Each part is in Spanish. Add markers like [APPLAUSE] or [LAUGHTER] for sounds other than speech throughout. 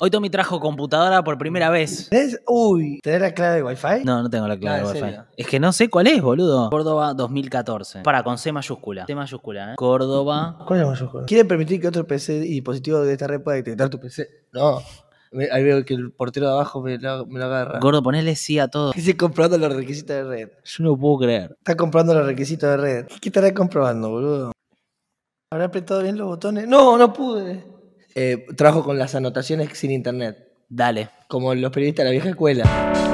Hoy Tommy trajo computadora por primera vez. ¿Tenés? Uy, ¿tenés la clave de Wi-Fi? No, no tengo la clave ah, de Wi-Fi. Es que no sé cuál es, boludo. Córdoba 2014. Para, con C mayúscula. C mayúscula, ¿eh? Córdoba. ¿Cuál es la mayúscula? ¿Quieren permitir que otro PC y dispositivo de esta red pueda detectar tu PC? No. Ahí veo que el portero de abajo me lo, me lo agarra. Gordo, ponele sí a todo. Dice comprobando los requisitos de red. Yo no puedo creer. Está comprobando los requisitos de red. ¿Qué estará comprobando, boludo? ¿Habrá apretado bien los botones? No, no pude. Eh, trabajo con las anotaciones sin internet. Dale. Como los periodistas de la vieja escuela.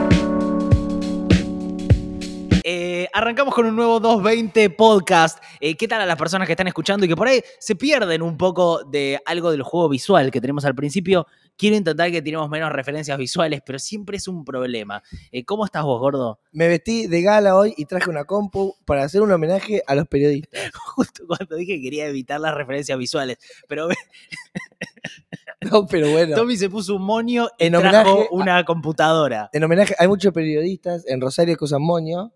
arrancamos con un nuevo 220 podcast. Eh, ¿Qué tal a las personas que están escuchando y que por ahí se pierden un poco de algo del juego visual que tenemos al principio? Quiero intentar que tenemos menos referencias visuales, pero siempre es un problema. Eh, ¿Cómo estás vos, gordo? Me vestí de gala hoy y traje una compu para hacer un homenaje a los periodistas. [LAUGHS] Justo cuando dije que quería evitar las referencias visuales, pero... [LAUGHS] No, pero bueno. Tommy se puso un moño en trajo una computadora. En homenaje, hay muchos periodistas en Rosario que usan moño.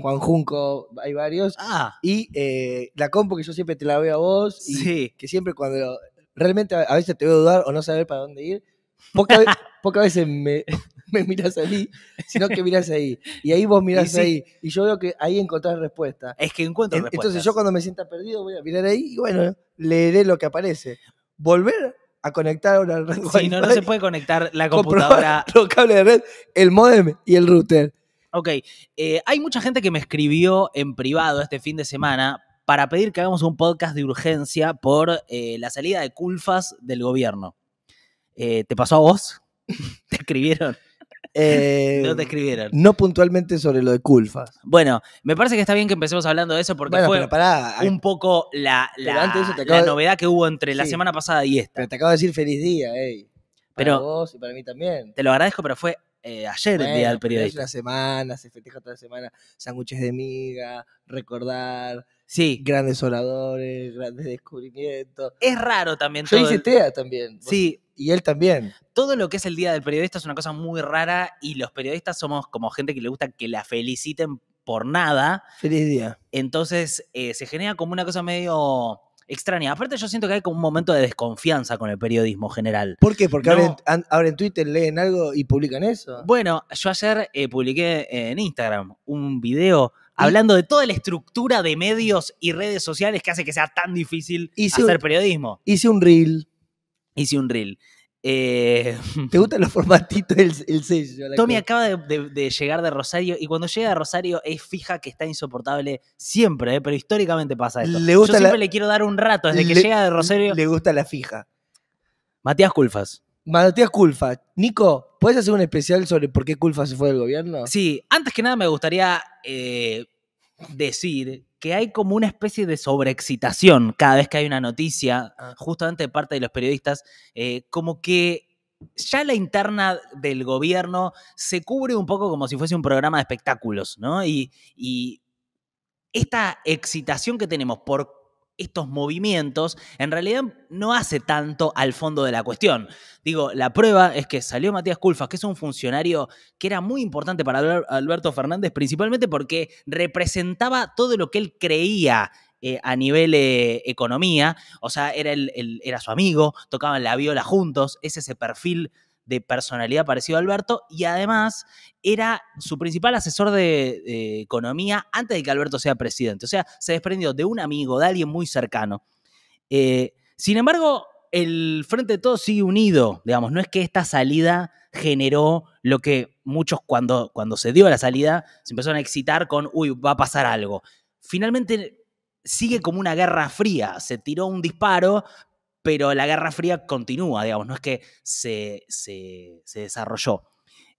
Juan Junco, hay varios. Ah. Y eh, la compu que yo siempre te la veo a vos. Y Que siempre cuando. Realmente a veces te veo dudar o no saber para dónde ir. Pocas [LAUGHS] veces me, me miras ahí, sino que miras ahí. Y ahí vos miras ahí. Y yo veo que ahí encontrás respuesta. Es que encuentro Entonces yo cuando me sienta perdido voy a mirar ahí y bueno, leeré lo que aparece. Volver a conectar una red. Sí, no, no se puede conectar la [LAUGHS] computadora. Los cables de red, el modem y el router. Ok, eh, hay mucha gente que me escribió en privado este fin de semana para pedir que hagamos un podcast de urgencia por eh, la salida de culfas del gobierno. Eh, ¿Te pasó a vos? [LAUGHS] ¿Te escribieron? Eh, no te escribieron. No puntualmente sobre lo de Culfas. Bueno, me parece que está bien que empecemos hablando de eso porque fue un poco la, novedad que hubo entre la semana pasada y esta. Pero te acabo de decir feliz día, ey. Para vos y para mí también. Te lo agradezco, pero fue eh, ayer el día del periodista. una la semana, se festeja toda la semana, sándwiches de miga, recordar. Sí. Grandes oradores, grandes descubrimientos. Es raro también Yo hice también. Sí. y él también. Todo lo que es el Día del Periodista es una cosa muy rara y los periodistas somos como gente que le gusta que la feliciten por nada. Feliz día. Entonces eh, se genera como una cosa medio extraña. Aparte, yo siento que hay como un momento de desconfianza con el periodismo general. ¿Por qué? Porque abren en, Twitter leen algo y publican eso. Bueno, yo ayer eh, publiqué en Instagram un video hablando de toda la estructura de medios y redes sociales que hace que sea tan difícil hacer periodismo. Hice un reel. Hice un reel. Eh, [LAUGHS] ¿Te gustan los formatitos del el sello? Tommy acaba de, llegar de Rosario y cuando llega a Rosario es fija que está insoportable siempre, eh, pero históricamente pasa esto. Le gusta Yo siempre le quiero dar un rato desde que llega de Rosario. Le gusta la fija. Matías Culfas. Matías Culfas. Nico, ¿puedes hacer un especial sobre por qué Culfas se fue del gobierno? Sí, antes que nada me gustaría eh, decir que hay como una especie de sobreexcitación cada vez que hay una noticia, ah. justamente de parte de los periodistas, eh, como que ya la interna del gobierno se cubre un poco como si fuese un programa de espectáculos, ¿no? Y, y esta excitación que tenemos por estos movimientos, en realidad no hace tanto al fondo de la cuestión. Digo, la prueba es que salió Matías Culfas, que es un funcionario que era muy importante para Alberto Fernández, principalmente porque representaba todo lo que él creía eh, a nivel eh, economía, o sea, era, era su amigo, tocaban la viola juntos, es ese perfil de personalidad parecido a Alberto y además era su principal asesor de, economía antes de que Alberto sea presidente. O sea, se desprendió de un amigo, de alguien muy cercano. Eh, sin embargo, el Frente de Todos sigue unido, digamos, no es que esta salida generó lo que muchos cuando, cuando se dio la salida se empezaron a excitar con, uy, va a pasar algo. Finalmente sigue como una guerra fría, se tiró un disparo, pero la Guerra Fría continúa, digamos, no es que se, se, desarrolló.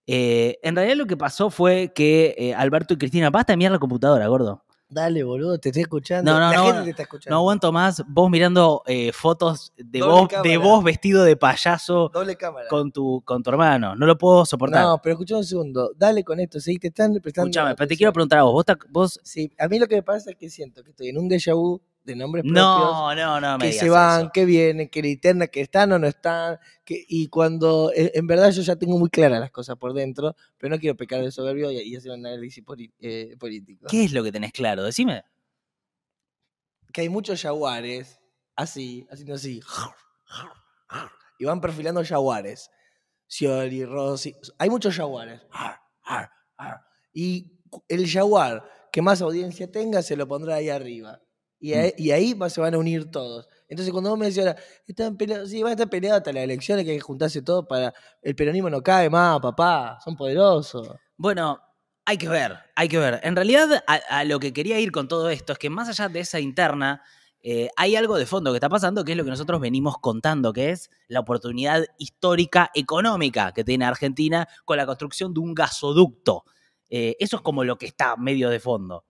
Eh, en realidad lo que pasó fue que eh, Alberto y Cristina, basta de mirar la computadora, gordo. Dale, boludo, te estoy escuchando. No, no, no, No aguanto más vos mirando eh, fotos de vos, de vos vestido de payaso Con, tu, con tu hermano. No lo puedo soportar. No, pero escucha un segundo. Dale con esto, sí, te están prestando. Escuchame, pero te quiero preguntar a vos. vos. Sí, a mí lo que me pasa es que siento que estoy en un déjà vu de nombres propios. No, no, no. Me que se van, que vienen, que la interna, que están o no están. y cuando, en, verdad yo ya tengo muy claras las cosas por dentro, pero no quiero pecar de soberbio y, van hacer análisis eh, político. ¿Qué es lo que tenés claro? Decime. Que hay muchos jaguares, así, haciendo así. Y van perfilando jaguares. cioli Rossi. Hay muchos jaguares. Y el jaguar que más audiencia tenga se lo pondrá ahí arriba. Mm. Y, ahí se van a unir todos. Entonces, cuando vos me decís ahora, están peleados, van a estar peleados hasta las elecciones, que hay que juntarse todo para. El peronismo no cae más, papá, son poderosos. Bueno, hay que ver, hay que ver. En realidad, a, lo que quería ir con todo esto es que más allá de esa interna, eh, hay algo de fondo que está pasando, que es lo que nosotros venimos contando, que es la oportunidad histórica económica que tiene Argentina con la construcción de un gasoducto. Eh, eso es como lo que está medio de fondo.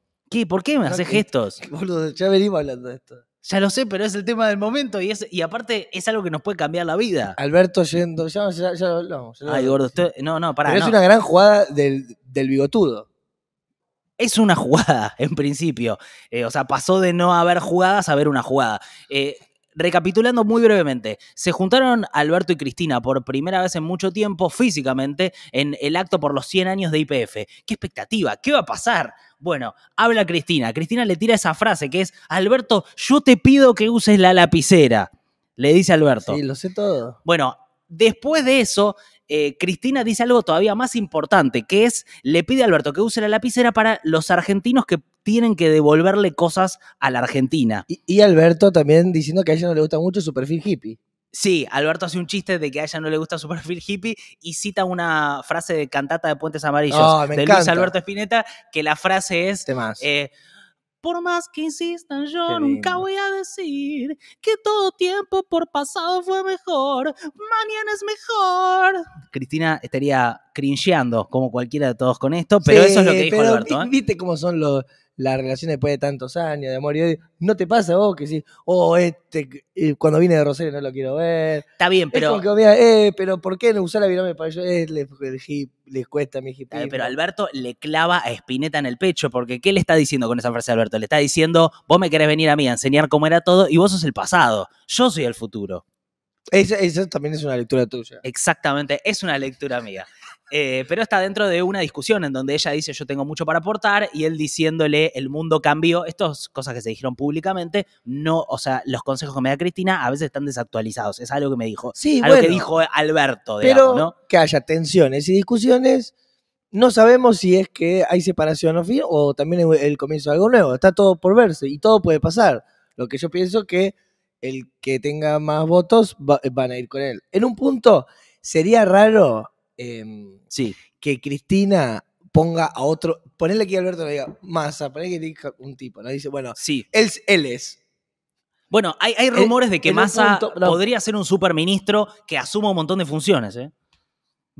¿Por qué me haces gestos? [LAUGHS] Boludo, ya venimos hablando de esto. Ya lo sé, pero es el tema del momento y aparte es algo que nos puede cambiar la vida. Alberto yendo, ya, lo Ay, gordo, no, no, pará. Pero es una gran jugada del, bigotudo. es una jugada, [LAUGHS] en principio. Eh, o sea, pasó de no haber jugadas a haber una jugada. Eh, recapitulando muy brevemente, se juntaron Alberto y Cristina por primera vez en mucho tiempo físicamente en el acto por los 100 años de IPF. ¡Qué expectativa! ¿Qué va a pasar? Bueno, habla Cristina. Cristina le tira esa frase que es, Alberto, yo te pido que uses la lapicera. Le dice Alberto. Sí, lo sé todo. Bueno, después de eso, eh, Cristina dice algo todavía más importante, que es, le pide a Alberto que use la lapicera para los argentinos que tienen que devolverle cosas a la Argentina. Y, y Alberto también diciendo que a ella no le gusta mucho su perfil hippie. Sí, Alberto hace un chiste de que a ella no le gusta su [LAUGHS] perfil hippie y cita una frase de Cantata de Puentes Amarillos ah, de Luis Alberto Espineta, que la frase es... Eh, por más que insistan, yo nunca voy a decir que todo tiempo por pasado fue mejor, mañana es mejor. Cristina estaría cringeando como cualquiera de todos con esto, pero eso es lo que dijo Alberto. ¿eh? Viste cómo son los la relación después de tantos años de amor y odio. ¿No te pasa vos que sí, oh, este, eh, cuando vine de Rosario no lo quiero ver? Está bien, pero. Es que, eh, pero ¿por qué no usar la virome para yo? Eh, les, cuesta cuesta mi hip. Pero Alberto le clava a Spinetta en el pecho, porque ¿qué le está diciendo con esa frase a Alberto? Le está diciendo, vos me querés venir a mí a enseñar cómo era todo y vos sos el pasado. Yo soy el futuro. Esa, también es una lectura tuya. Exactamente, es una lectura mía. Eh, pero está dentro de una discusión en donde ella dice yo tengo mucho para aportar y él diciéndole el mundo cambió. Estas cosas que se dijeron públicamente, no, o sea, los consejos que me da Cristina a veces están desactualizados. Es algo que me dijo. algo que dijo Alberto, pero ¿no? Que haya tensiones y discusiones. No sabemos si es que hay separación o fin o también el comienzo de algo nuevo. Está todo por verse y todo puede pasar. Lo que yo pienso que el que tenga más votos van a ir con él. En un punto sería raro Em, que Cristina ponga a otro, aquí a Alberto le diga, masa, ponele que diga un tipo, Dice, bueno, sí. él, es. Bueno, hay, hay eh, rumores de que Massa podría ser un superministro que asuma un montón de funciones, ¿eh?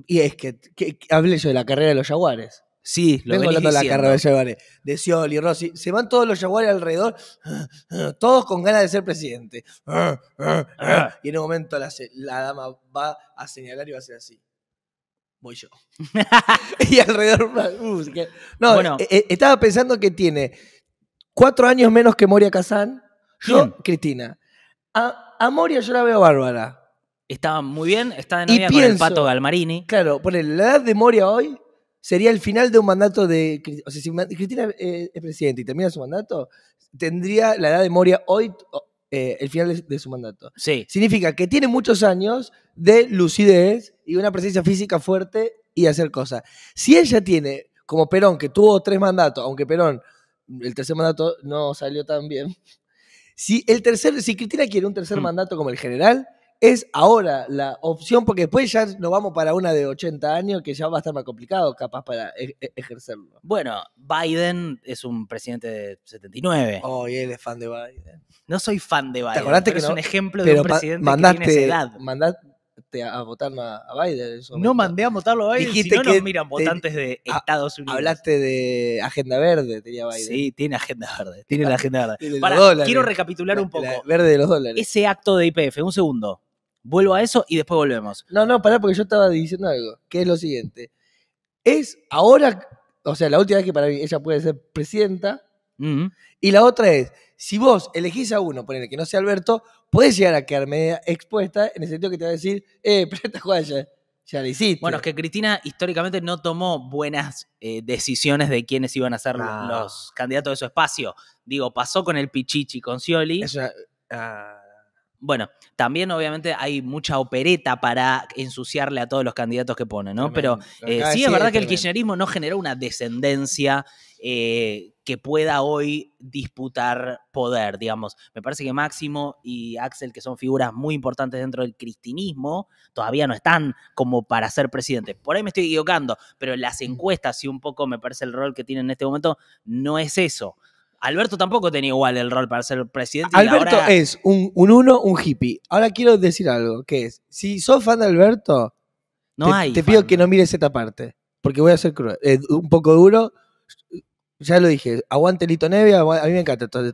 Y es que, que, hablé yo de la carrera de los jaguares. Sí, lo Vengo hablando de la carrera de Jaguares. Scioli, Rossi. Se van todos los Jaguares alrededor, [LAUGHS] todos con ganas de ser presidente. Ah, ah, y en un momento la, la dama va a señalar y va a ser así voy yo. [LAUGHS] y alrededor. Uh, no, eh, eh, estaba pensando que tiene cuatro años menos que Moria Kazán. Yo, Cristina. A, a, Moria yo la veo bárbara. estaba muy bien, está de novia con el pato Galmarini. Claro, por la edad de Moria hoy sería el final de un mandato de. O sea, si Cristina eh, es presidente y termina su mandato, tendría la edad de Moria hoy, eh, el final de, su mandato. Sí. Significa que tiene muchos años de lucidez y una presencia física fuerte y hacer cosas. Si ella tiene, como Perón, que tuvo tres mandatos, aunque Perón, el tercer mandato no salió tan bien. Si el tercer, si Cristina quiere un tercer mm. mandato como el general, es ahora la opción, porque después ya nos vamos para una de 80 años que ya va a estar más complicado capaz para e-, e-, ejercerlo. Bueno, Biden es un presidente de 79. Oh, y él es fan de Biden. No soy fan de Biden. es un ejemplo de un presidente que tiene esa edad. Mandaste a votar a Biden. no mandé a votarlo a Biden, si no nos miran votantes de ah, Estados Unidos. Hablaste de agenda verde, tenía Biden. Sí, tiene agenda verde, tiene la agenda [LAUGHS] Para, quiero recapitular un poco. verde de los dólares. Ese acto de IPF, un segundo Vuelvo a eso y después volvemos. No, no, pará, porque yo estaba diciendo algo, que es lo siguiente. Es ahora, o sea, la última vez que para mí ella puede ser presidenta. Y la otra es, si vos elegís a uno, por el que no sea Alberto, puedes llegar a quedarme expuesta en el sentido que te va a decir, eh, [LAUGHS] presta ya, hiciste. Bueno, es que Cristina históricamente no tomó buenas eh, decisiones de quiénes iban a ser ah. los candidatos de su espacio. Digo, pasó con el Pichichi, con Cioli. Bueno, también obviamente hay mucha opereta para ensuciarle a todos los candidatos que pone, ¿no? Pero eh, sí es verdad que el kirchnerismo no generó una descendencia eh, que pueda hoy disputar poder, digamos. Me parece que Máximo y Axel, que son figuras muy importantes dentro del cristinismo, todavía no están como para ser presidentes. Por ahí me estoy equivocando, pero las encuestas, y un poco me parece el rol que tienen en este momento, no es eso. Alberto tampoco tenía igual el rol para ser presidente. Alberto es un, uno, un hippie. Ahora quiero decir algo, que es, si sos fan de Alberto, te, pido que no mires esta parte, porque voy a ser cruel, eh, un poco duro. Ya lo dije, aguante Lito Nevia, a mí me encanta. Eh,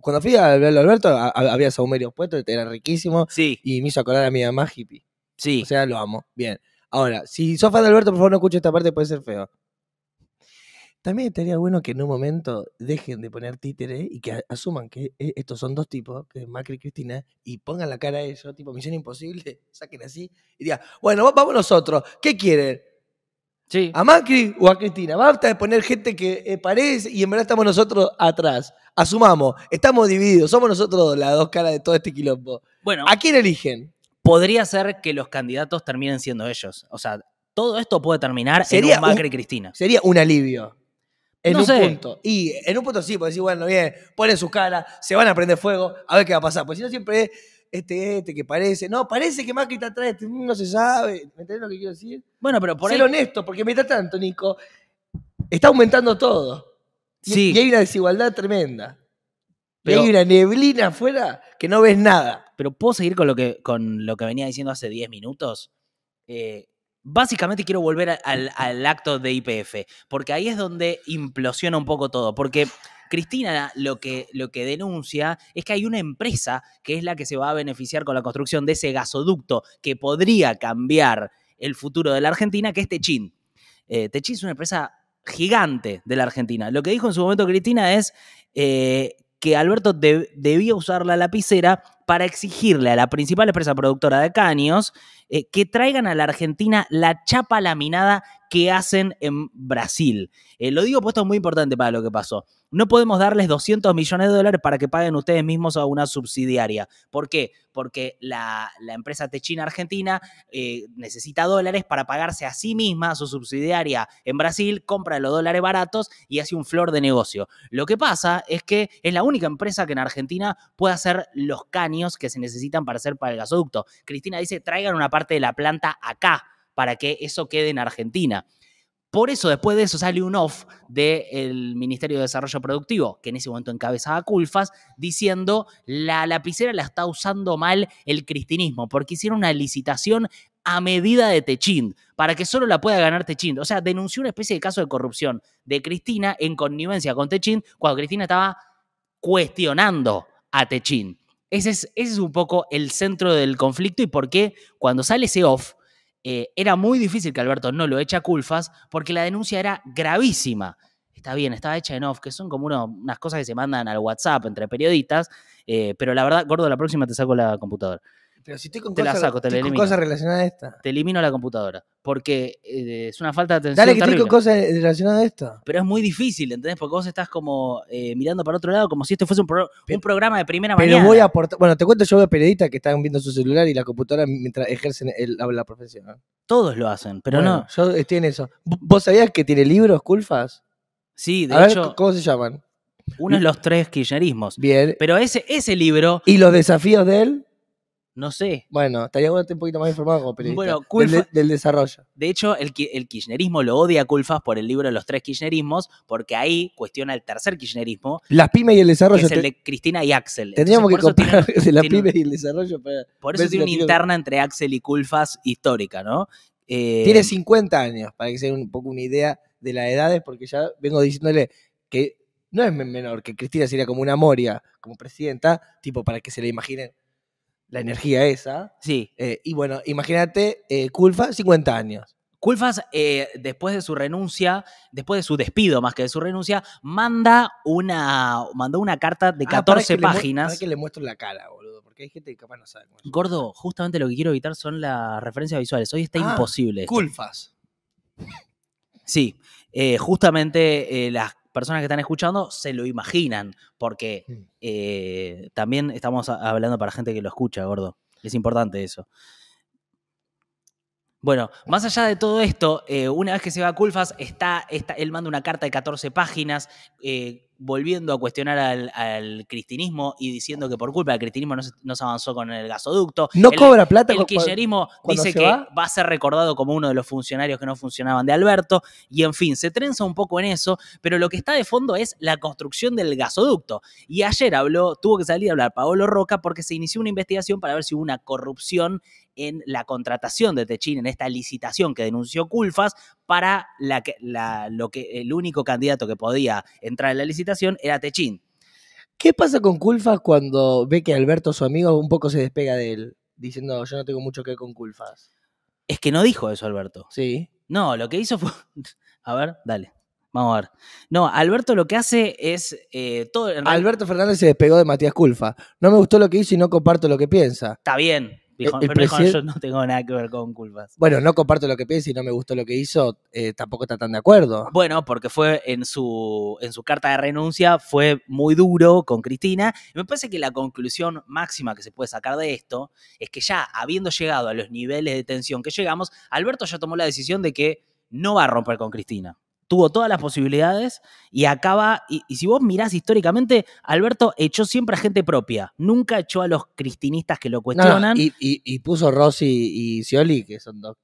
cuando fui a verlo a, Alberto, había saumerios puestos, era riquísimo. Y me hizo acordar a mi mamá hippie. O sea, lo amo. Bien. Ahora, si sos fan de Alberto, por favor no escuches esta parte, puede ser feo. También estaría bueno que en un momento dejen de poner títere y que asuman que e, estos son dos tipos, que es Macri y Cristina, y pongan la cara a ellos, tipo Misión Imposible, [LAUGHS] saquen así y digan, bueno, vamos nosotros, ¿qué quieren? Sí. ¿A Macri o a Cristina? Basta de poner gente que eh, parece y en verdad estamos nosotros atrás. Asumamos, estamos divididos, somos nosotros las dos caras de todo este quilombo. Bueno, ¿a quién eligen? Podría ser que los candidatos terminen siendo ellos. O sea, todo esto puede terminar sería en Macri y Cristina. Sería un alivio. En un punto. Y en un punto sí, porque decir, bueno, bien, ponen sus caras, se van a prender fuego, a ver qué va a pasar. Porque si no siempre es este, este, que parece. No, parece que Macri está atrás, este, no se sabe. ¿Me entiendes lo que quiero decir? Bueno, pero por Ser honesto, porque mientras tanto, Nico, está aumentando todo. Sí. Y, hay una desigualdad tremenda. Pero... Y hay una neblina afuera que no ves nada. Pero puedo seguir con lo que, con lo que venía diciendo hace 10 minutos. Eh, básicamente quiero volver al, acto de IPF, porque ahí es donde implosiona un poco todo, porque Cristina lo que, lo que denuncia es que hay una empresa que es la que se va a beneficiar con la construcción de ese gasoducto que podría cambiar el futuro de la Argentina, que es Techin. Eh, Techin es una empresa gigante de la Argentina. Lo que dijo en su momento Cristina es eh, que Alberto debía usar la lapicera para exigirle a la principal empresa productora de caños eh, que traigan a la Argentina la chapa laminada que hacen en Brasil. Eh, lo digo, puesto es muy importante para lo que pasó. No podemos darles 200 millones de dólares para que paguen ustedes mismos a una subsidiaria. ¿Por qué? Porque la, la empresa Techina Argentina eh, necesita dólares para pagarse a sí misma, a su subsidiaria en Brasil, compra los dólares baratos y hace un flor de negocio. Lo que pasa es que es la única empresa que en Argentina puede hacer los caños que se necesitan para hacer para el gasoducto. Cristina dice, traigan una parte de la planta acá para que eso quede en Argentina. Por eso, después de eso, sale un off del Ministerio de Desarrollo Productivo, que en ese momento encabezaba Culfas, diciendo la lapicera la está usando mal el cristinismo, porque hicieron una licitación a medida de Techint, para que solo la pueda ganar Techint. O sea, denunció una especie de caso de corrupción de Cristina en connivencia con Techint, cuando Cristina estaba cuestionando a Techint. Ese es, un poco el centro del conflicto y por qué cuando sale ese off, eh, era muy difícil que Alberto no lo echa a culpas porque la denuncia era gravísima. Está bien, estaba hecha en off, que son como unas cosas que se mandan al WhatsApp entre periodistas, eh, pero la verdad, Gordo, la próxima te saco la computadora. Pero si estoy con, te la saco, te cosas relacionadas a esta. Te elimino la computadora. Porque eh, es una falta de atención. Dale que cosas relacionadas a esto. Pero es muy difícil, ¿entendés? Porque vos estás como eh, mirando para otro lado, como si esto fuese un, programa de primera mañana. Pero voy a aportar. Bueno, te cuento, yo veo periodistas que están viendo su celular y la computadora mientras ejercen la, profesión. Todos lo hacen, pero no. Yo estoy en eso. ¿Vos sabías que tiene libros, Culfas? Sí, de hecho. ¿Cómo se llaman? Uno de Los Tres Kirchnerismos. Bien. Pero ese, ese libro. ¿Y los desafíos de él? No sé. Bueno, estaría bueno un poquito más informado como periodista. Bueno, del, desarrollo. De hecho, el, kirchnerismo lo odia a Kulfas por el libro de Los tres kirchnerismos, porque ahí cuestiona el tercer kirchnerismo. Las pymes y el desarrollo. es el de Cristina y Axel. Tendríamos que comparar las [LAUGHS] y el desarrollo. por eso tiene una interna entre Axel y Kulfas histórica, ¿no? Eh, tiene 50 años, para que se un poco una idea de las edades, porque ya vengo diciéndole que no es menor que Cristina sería como una Moria, como presidenta, tipo para que se le imaginen la energía esa. Sí. Eh, y bueno, imagínate, eh, 50 años. Culfas, eh, después de su renuncia, después de su despido más que de su renuncia, manda una, mandó una carta de 14 ah, para páginas. que le muestro la cara, boludo, porque hay gente que capaz no sabe. Gordo, justamente lo que quiero evitar son las referencias visuales. Hoy está ah, imposible. Culfas. Sí, eh, justamente las personas que están escuchando se lo imaginan, porque eh, también estamos hablando para gente que lo escucha, gordo. Es importante eso. Bueno, más allá de todo esto, eh, una vez que se va a Culfas, está, está, él manda una carta de 14 páginas eh, volviendo a cuestionar al, cristinismo y diciendo que por culpa del cristinismo no se, avanzó con el gasoducto. No cobra plata. El kirchnerismo dice que va? a ser recordado como uno de los funcionarios que no funcionaban de Alberto y en fin, se trenza un poco en eso, pero lo que está de fondo es la construcción del gasoducto. Y ayer habló, tuvo que salir a hablar Paolo Roca porque se inició una investigación para ver si hubo una corrupción en la contratación de Techín, en esta licitación que denunció Culfas para lo que, el único candidato que podía entrar en la licitación era Techín. ¿Qué pasa con Culfas cuando ve que Alberto, su amigo, un poco se despega de él, diciendo yo no tengo mucho que ver con Culfas? Es que no dijo eso Alberto. Sí. No, lo que hizo fue... [LAUGHS] A ver, dale. Vamos a ver. No, Alberto lo que hace es eh, todo... Alberto Fernández se despegó de Matías Culfa. No me gustó lo que hizo y no comparto lo que piensa. Está bien, pero el, yo no tengo nada que ver con culpas. Bueno, no comparto lo que piensa y no me gustó lo que hizo, eh, tampoco está tan de acuerdo. Bueno, porque fue en su, en su carta de renuncia, fue muy duro con Cristina. Y me parece que la conclusión máxima que se puede sacar de esto es que ya habiendo llegado a los niveles de tensión que llegamos, Alberto ya tomó la decisión de que no va a romper con Cristina tuvo todas las posibilidades y acaba, y, si vos mirás históricamente, Alberto echó siempre a gente propia, nunca echó a los cristinistas que lo cuestionan. y, puso Rossi y Scioli, que son dos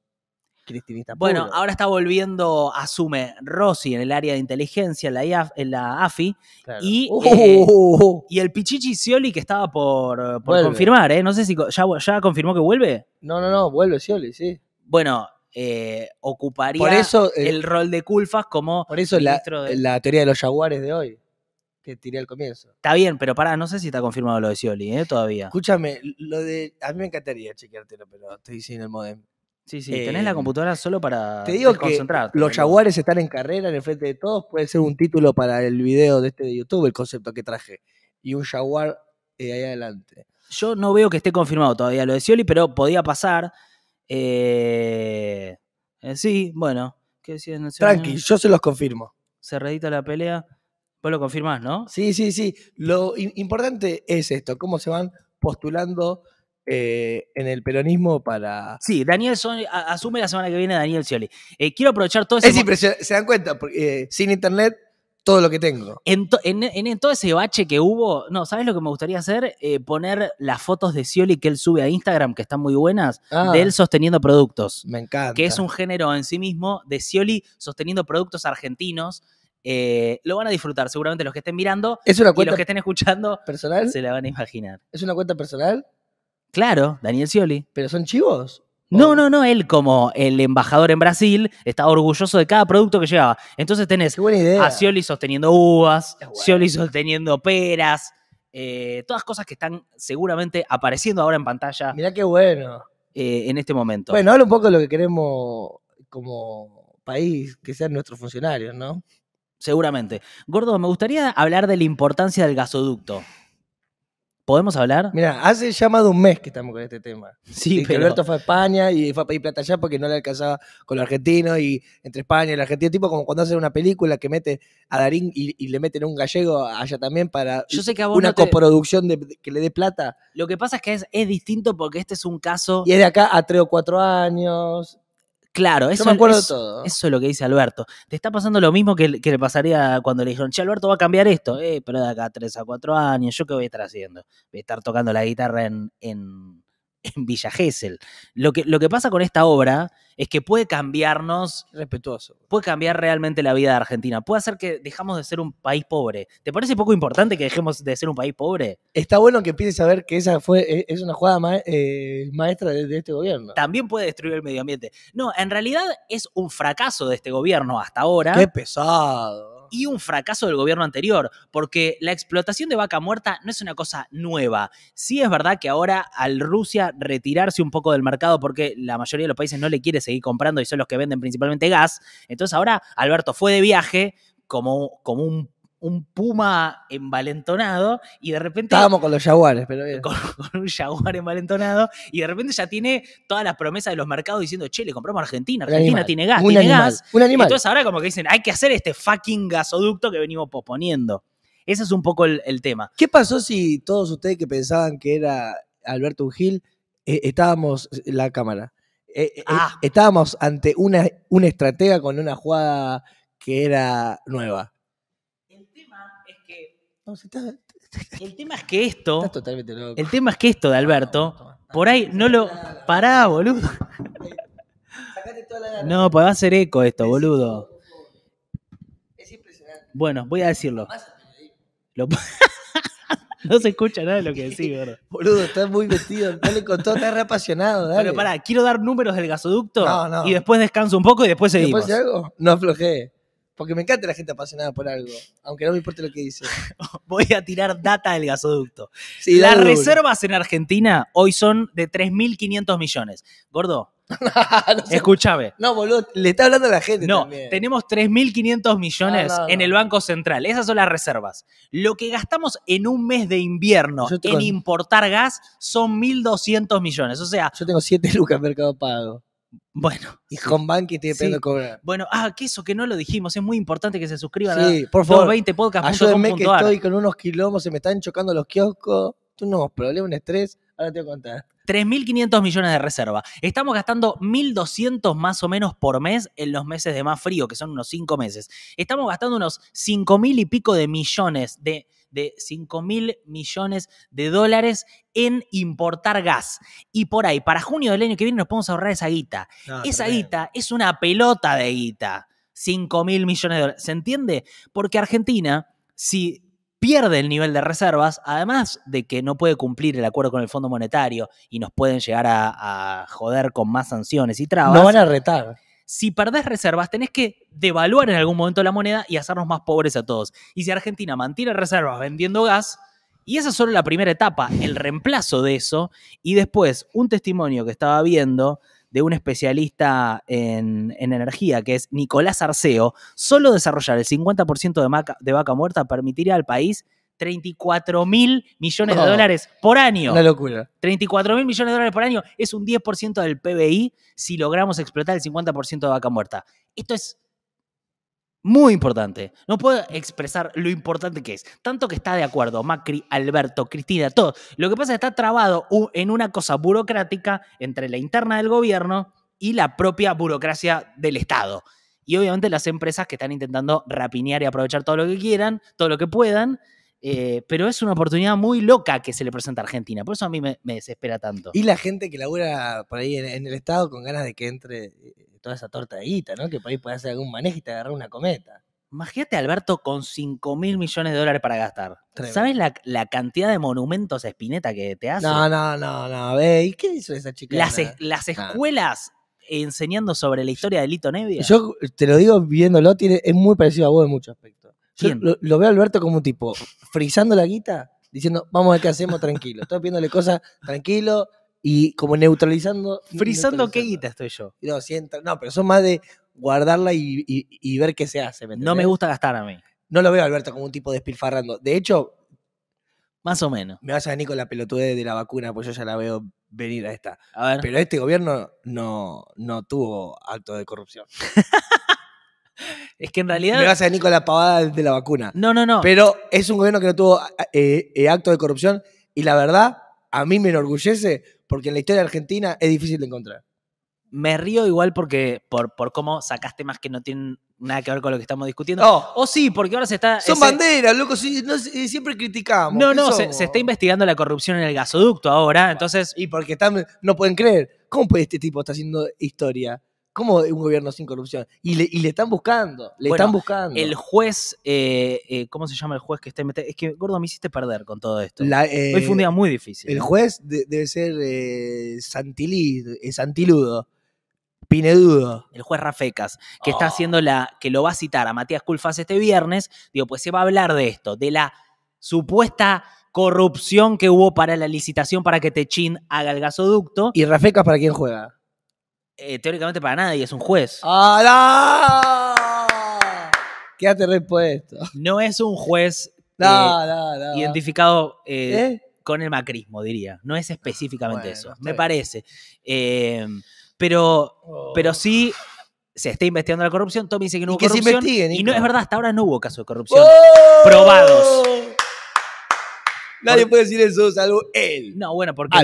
cristinistas. Bueno, ahora está volviendo, asume Rossi en el área de inteligencia, en la, en la AFI, y, uh, eh, uh, uh, y el Pichichi Scioli que estaba por, por confirmar, ¿eh? no sé si ya, ya confirmó que vuelve. No, no, no, vuelve Scioli, sí. Bueno, eh, ocuparía eh, el rol de Culfas como Por eso la, teoría de los jaguares de hoy que tiré al comienzo. Está bien, pero pará, no sé si está confirmado lo de cioli eh, Todavía. Escúchame, lo de. A mí me encantaría chequeártelo, pero estoy sin el modem. Sí, sí, tenés la computadora solo para te digo Que los jaguares están en carrera en el frente de todos. Puede ser un título para el video de este de YouTube, el concepto que traje. Y un jaguar ahí adelante. Yo no veo que esté confirmado todavía lo de cioli pero podía pasar. Eh, eh, sí, bueno. ¿qué Tranqui, yo se los confirmo. Se la pelea. Vos lo confirmás, ¿no? Sí, sí, sí. Lo importante es esto, cómo se van postulando eh, en el peronismo para... Sí, Daniel asume la semana que viene Daniel Scioli. quiero aprovechar todo ese... Es impresionante, se dan cuenta, sin internet todo lo que tengo. En, todo ese bache que hubo, no, ¿sabes lo que me gustaría hacer? Eh, poner las fotos de Scioli que él sube a Instagram, que están muy buenas, ah. de él sosteniendo productos. Me encanta. Que es un género en sí mismo de Scioli sosteniendo productos argentinos. Eh, lo van a disfrutar seguramente los que estén mirando ¿Es una cuenta y los que estén escuchando personal se la van a imaginar. ¿Es una cuenta personal? Claro, Daniel Scioli. ¿Pero son chivos? No, no, no, él como el embajador en Brasil está orgulloso de cada producto que llevaba. Entonces tenés a Scioli sosteniendo uvas, Scioli sosteniendo peras, eh, todas cosas que están seguramente apareciendo ahora en pantalla Mirá qué bueno. Eh, en este momento. Bueno, habla un poco de lo que queremos como país, que sean nuestros funcionarios, ¿no? Seguramente. Gordo, me gustaría hablar de la importancia del gasoducto. ¿Podemos hablar? Mira, hace ya más de un mes que estamos con este tema. Sí, pero... Alberto fue a España y fue a pedir plata allá porque no le alcanzaba con los argentinos y entre España y el Argentina, tipo como cuando hacen una película que mete a Darín y, le meten un gallego allá también para una coproducción que le dé plata. Lo que pasa es que es, es distinto porque este es un caso... Y es de acá a tres o cuatro años. Claro, eso, me acuerdo es, eso es lo que dice Alberto. Te está pasando lo mismo que, le pasaría cuando le dijeron, che, Alberto va a cambiar esto, eh, pero de acá a a cuatro años, ¿yo qué voy a estar haciendo? Voy a estar tocando la guitarra en, en [LAUGHS] en Villa Gesell. Lo que, lo que pasa con esta obra es que puede cambiarnos. Respetuoso. Puede cambiar realmente la vida de Argentina. Puede hacer que dejamos de ser un país pobre. ¿Te parece poco importante que dejemos de ser un país pobre? Está bueno que empieces a ver que esa fue, e, es una jugada eh, maestra de, de, este gobierno. También puede destruir el medio ambiente. No, en realidad es un fracaso de este gobierno hasta ahora. ¡Qué pesado! y un fracaso del gobierno anterior, porque la explotación de vaca muerta no es una cosa nueva. Sí es verdad que ahora al Rusia retirarse un poco del mercado porque la mayoría de los países no le quiere seguir comprando y son los que venden principalmente gas, entonces ahora Alberto fue de viaje como, como un un puma envalentonado y de repente... Estábamos con los jaguares, pero bien. [LAUGHS] Con, un jaguar envalentonado y de repente ya tiene todas las promesas de los mercados diciendo, che, le compramos a Argentina, Argentina tiene gas, tiene gas. Entonces ahora como que dicen, hay que hacer este fucking gasoducto que venimos posponiendo. Ese es un poco el, tema. ¿Qué pasó si todos ustedes que pensaban que era Alberto Ungil eh, estábamos la cámara? Eh, eh, ah. estábamos ante una, una estratega con una jugada que era nueva el tema es que esto. totalmente loco. El tema es que esto de Alberto, por ahí no lo. Pará, boludo. Sacate toda la no, pues va a ser eco esto, boludo. Es impresionante. Bueno, voy a decirlo. [LAUGHS] No se escucha nada de lo que decís, [LAUGHS] boludo. boludo, estás muy vestido, dale con todo, estás re apasionado, dale. Bueno, pará, quiero dar números del gasoducto y después descanso un poco y después seguimos. ¿Después algo? No aflojé. Porque me encanta la gente apasionada por algo, aunque no me importe lo que dice. [LAUGHS] Voy a tirar data del gasoducto. Las reservas en Argentina hoy son de 3.500 millones. Gordo, [LAUGHS] Escúchame. No, boludo, le está hablando a la gente. No, tenemos 3.500 millones en el Banco Central. Esas son las reservas. Lo que gastamos en un mes de invierno en importar gas son 1.200 millones. O sea. Yo tengo 7 lucas en Mercado Pago. Bueno. Y con Banqui estoy pido cobrar. Bueno, ah, que eso que no lo dijimos, es muy importante que se suscriban sí, a por favor, 20 podcast. Ayúdenme que estoy con unos quilombos, se me están chocando los kioscos, Tú no problemas, un estrés, ahora te voy a contar. 3.500 millones de reserva. Estamos gastando 1.200 más o menos por mes en los meses de más frío, que son unos 5 meses. Estamos gastando unos 5.000 y pico de millones de de 5 mil millones de dólares en importar gas. Y por ahí, para junio del año que viene nos podemos ahorrar esa guita. esa guita es una pelota de guita. 5 mil millones de dólares. ¿Se entiende? Porque Argentina, si pierde el nivel de reservas, además de que no puede cumplir el acuerdo con el Fondo Monetario y nos pueden llegar a, a joder con más sanciones y trabas. No van a retar si perdés reservas, tenés que devaluar en algún momento la moneda y hacernos más pobres a todos. Y si Argentina mantiene reservas vendiendo gas, y esa es solo la primera etapa, el reemplazo de eso, y después un testimonio que estaba viendo de un especialista en, energía, que es Nicolás Arceo, solo desarrollar el 50% de, de vaca muerta permitiría al país 34 mil millones de dólares por año. Una locura. 34 mil millones de dólares por año es un 10% del PBI si logramos explotar el 50% de vaca muerta. Esto es muy importante. No puedo expresar lo importante que es. Tanto que está de acuerdo Macri, Alberto, Cristina, todo. Lo que pasa es que está trabado en una cosa burocrática entre la interna del gobierno y la propia burocracia del Estado. Y obviamente las empresas que están intentando rapinear y aprovechar todo lo que quieran, todo lo que puedan, eh, pero es una oportunidad muy loca que se le presenta a Argentina. Por eso a mí me, desespera tanto. Y la gente que labura por ahí en, el Estado con ganas de que entre eh, toda esa torta de guita, ¿no? Que por ahí puede hacer algún manejo y te agarrar una cometa. Imagínate Alberto con 5 mil millones de dólares para gastar. ¿Sabes la, cantidad de monumentos a Espineta que te hace? No, no, no, no. Ve, qué hizo esa chica? Las, ah. escuelas enseñando sobre la historia de Lito Nevia. Yo te lo digo viéndolo, tiene, es muy parecido a vos en muchos aspectos. Lo, veo a Alberto como un tipo frizando la guita, diciendo, vamos a ver qué hacemos tranquilo. Estoy pidiéndole cosas tranquilo y como neutralizando. ¿Frizando qué guita estoy yo? No, no, pero son más de guardarla y, ver qué se hace. no me gusta gastar a mí. No lo veo a Alberto como un tipo despilfarrando. De hecho. Más o menos. Me vas a venir con la pelotudez de la vacuna, pues yo ya la veo venir a esta. A ver. Pero este gobierno no, no tuvo acto de corrupción. [LAUGHS] Es que en mm. realidad. Me vas a venir la pavada de la vacuna. No, no, no. Pero es un gobierno que no tuvo eh, eh, acto de corrupción y la verdad, a mí me enorgullece porque en la historia argentina es difícil de encontrar. Me río igual porque por, por cómo sacaste más que no tienen nada que ver con lo que estamos discutiendo. Oh. o sí, porque ahora se está. Son banderas, loco, eh, siempre criticamos. No, no, se, está investigando la corrupción en el gasoducto ahora, entonces. Y porque están, no pueden creer. ¿Cómo puede este tipo estar haciendo historia? ¿Cómo un gobierno sin corrupción? Y le, están buscando, le están buscando. El juez, eh, eh, ¿cómo se llama el juez que está metido? Es que, gordo, me hiciste perder con todo esto. La, eh, Hoy fue un día muy difícil. El juez debe ser Santiludo. Pinedudo. El juez Rafecas, que está haciendo la. que lo va a citar a Matías Culfas este viernes. Digo, pues se va a hablar de esto, de la supuesta corrupción que hubo para la licitación para que Techín haga el gasoducto. ¿Y Rafecas para quién juega? Eh, teóricamente para nadie, es un juez. ¡Ah, no! Quédate repuesto. No es un juez eh, identificado eh, con el macrismo, diría. No es específicamente eso, me parece. pero, oh. pero sí se está investigando la corrupción. Tommy dice que no hubo y que corrupción. Se y no es verdad, hasta ahora no hubo casos de corrupción. ¡Oh! Probados. Nadie puede decir eso, salvo él. No, bueno, porque,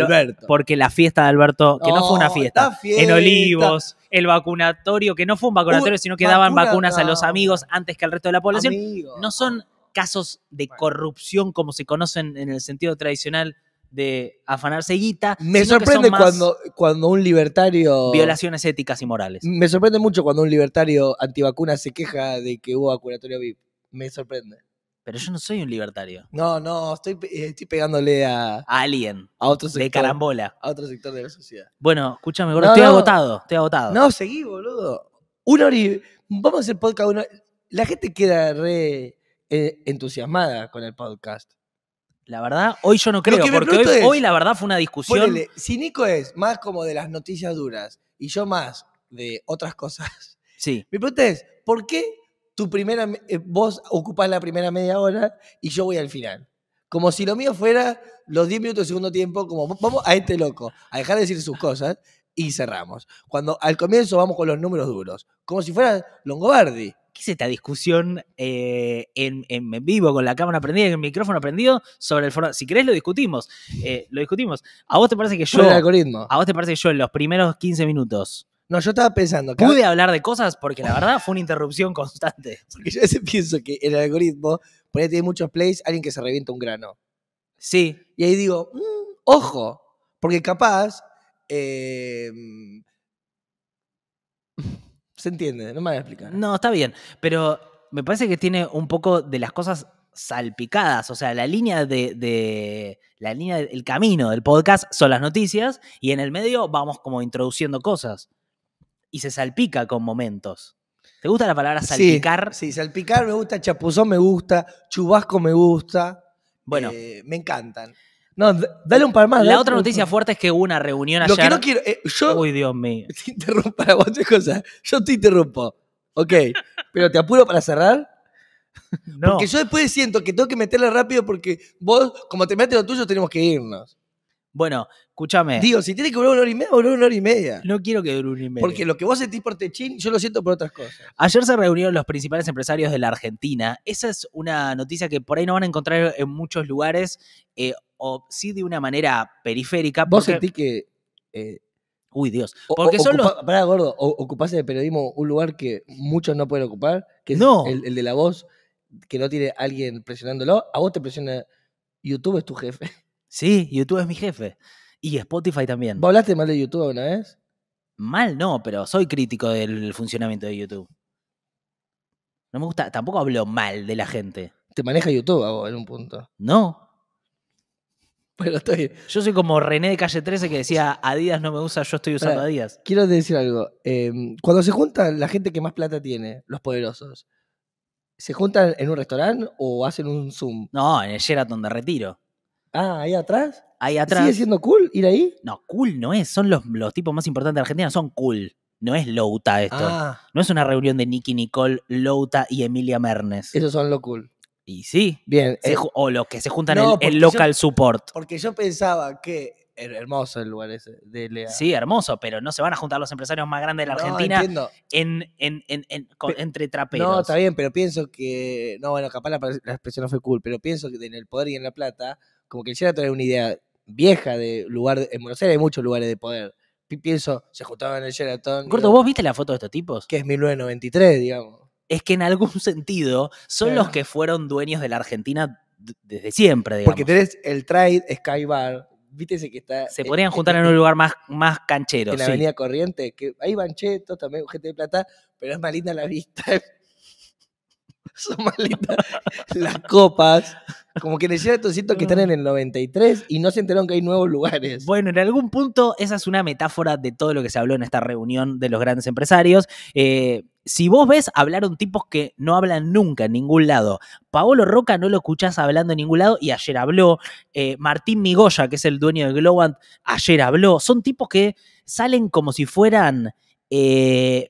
porque la fiesta de Alberto, que no, fue una fiesta, en Olivos, el vacunatorio, que no fue un vacunatorio, sino que daban vacunas a los amigos antes que al resto de la población, no son casos de corrupción como se conocen en el sentido tradicional de afanarse guita. Me sorprende cuando, cuando un libertario. Violaciones éticas y morales. Me sorprende mucho cuando un libertario antivacuna se queja de que hubo vacunatorio VIP. Me sorprende. Pero yo no soy un libertario. No, no, estoy, eh, estoy pegándole a. A alguien. A otro sector. De carambola. A otro sector de la sociedad. Bueno, escúchame, boludo. te estoy agotado, estoy agotado. No, seguí, boludo. Una hora y. Vamos a hacer podcast. La gente queda re eh, entusiasmada con el podcast. La verdad, hoy yo no creo, porque hoy, hoy, la verdad fue una discusión. si Nico es más como de las noticias duras y yo más de otras cosas. Sí. Mi pregunta es, ¿por qué tu primera, eh, vos ocupás la primera media hora y yo voy al final. Como si lo mío fuera los 10 minutos del segundo tiempo, como vamos a este loco, a dejar de decir sus cosas y cerramos. Cuando al comienzo vamos con los números duros, como si fuera Longobardi. ¿Qué es esta discusión eh, en, vivo, con la cámara prendida y el micrófono prendido sobre el foro? Si querés lo discutimos, eh, lo discutimos. ¿A vos te parece que yo... algoritmo? ¿A vos te parece que yo en los primeros 15 minutos no, yo estaba pensando. Pude hablar de cosas porque la verdad fue una interrupción constante. [LAUGHS] Porque yo a veces pienso que el algoritmo, ahí tiene muchos plays, alguien que se revienta un grano. Sí. Y ahí digo, mm, ojo, porque capaz. Em, [LAUGHS] se entiende, no me voy a explicar. No, está bien, pero me parece que tiene un poco de las cosas salpicadas, o sea, la línea de, la línea, del camino del podcast son las noticias y en el medio vamos como introduciendo cosas y se salpica con momentos. ¿Te gusta la palabra salpicar? Sí, salpicar me gusta, chapuzón me gusta, chubasco me gusta. Bueno. Eh, me encantan. No, dale un par más. La otra noticia fuerte es que hubo una reunión ayer. Lo que no quiero. Eh, yo. Uy, Dios mío. [LAUGHS] Te interrumpo para cosas. Yo te interrumpo. Ok. [LAUGHS] pero te apuro para cerrar. No. Porque yo después siento que tengo que meterle rápido porque vos, como te metes lo tuyo, tenemos que irnos. Bueno, Escúchame. Digo, si tiene que durar una hora y media, durar una hora y media. No quiero que dure una hora y media. Porque lo que vos sentís por Techín, yo lo siento por otras cosas. Ayer se reunieron los principales empresarios de la Argentina. Esa es una noticia que por ahí no van a encontrar en muchos lugares, eh, o sí de una manera periférica. Vos sentís que. Eh, Uy, Dios. Porque o, son los. Pará, gordo, ocupase de periodismo un lugar que muchos no pueden ocupar, que no. el, de la voz, que no tiene alguien presionándolo. A vos te presiona. YouTube es tu jefe. Sí, YouTube es mi jefe. Y Spotify también. ¿Vos hablaste mal de YouTube una vez? Mal no, pero soy crítico del funcionamiento de YouTube. No me gusta, tampoco hablo mal de la gente. Te maneja YouTube a en un punto. No. Pero estoy. Yo soy como René de calle 13 que decía Adidas no me usa, yo estoy usando a Adidas. Quiero decir algo. Em, cuando se juntan la gente que más plata tiene, los poderosos, ¿se juntan en un restaurante o hacen un Zoom? No, en el Sheraton de Retiro. Ah, ahí atrás. ¿Sigue siendo cool ir ahí? No, cool no es. Son los, los tipos más importantes de Argentina, son cool. No es Louta esto. Ah. No es una reunión de Nicky Nicole, Louta y Emilia Mernes. Esos son lo cool. Y sí. Bien. Eh, o los que se juntan en, local support. Porque yo pensaba que er-, hermoso el lugar ese Sí, hermoso, pero no se van a juntar los empresarios más grandes de la Argentina en, en, entre traperos. No, está bien, pero pienso que. No, bueno, capaz la, la expresión no fue cool, pero pienso que en el poder y en la plata como que quisiera traer una idea vieja de lugar, en Buenos Aires hay muchos lugares de poder. Pienso, se juntaban en el Sheraton. Gordo, ¿vos viste la foto de estos tipos? Que es 1993, digamos. Es que en algún [LAUGHS] sentido son los que fueron dueños de la Argentina desde siempre, digamos. Porque tenés el Trade Skybar, viste que está... Se podrían juntar en un lugar más, más canchero. En la avenida Corriente, que hay banchetos, también gente de plata, pero es más linda la vista son [LAUGHS] malitas las copas. Como que cierto estos que están en el 93 y no se enteraron que hay nuevos lugares. Bueno, en algún punto esa es una metáfora de todo lo que se habló en esta reunión de los grandes empresarios. Eh, si vos ves, hablaron tipos que no hablan nunca en ningún lado. Paolo Roca no lo escuchás hablando en ningún lado y ayer habló. Eh, Martín Migoya, que es el dueño de Glowant, ayer habló. Son tipos que salen como si fueran eh,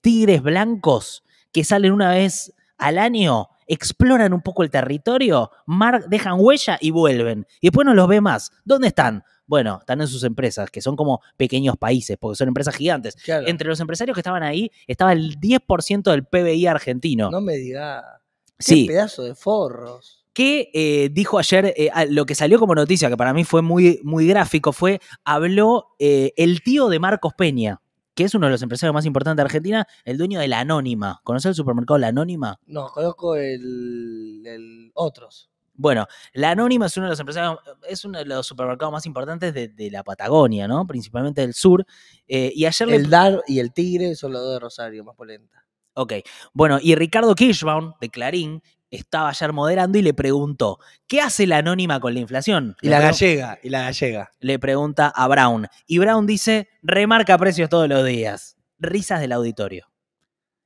tigres blancos que salen una vez al año, exploran un poco el territorio, mar dejan huella y vuelven. Y después no los ve más. ¿Dónde están? Bueno, están en sus empresas, que son como pequeños países, porque son empresas gigantes. Entre los empresarios que estaban ahí estaba el 10% del PBI argentino. No me diga. Sí. pedazo de forros ¿Qué eh, dijo ayer, eh, lo que salió como noticia, que para mí fue muy, muy gráfico, fue, habló eh, el tío de Marcos Peña que es uno de los empresarios más importantes de Argentina, el dueño de La Anónima. conoce el supermercado La Anónima? No, conozco el, Otros. Bueno, la Anónima es uno de los empresarios, es uno de los supermercados más importantes de, la Patagonia, ¿no? Principalmente del sur. Eh, y ayer el Dar y el Tigre son los dos de Rosario, más polenta. Ok. Bueno, y Ricardo Kirschbaum, de Clarín, estaba ayer moderando y le preguntó, ¿qué hace la anónima con la inflación? Y la gallega, y la gallega. Le pregunta a Brown. Y Brown dice, remarca precios todos los días. Risas del auditorio.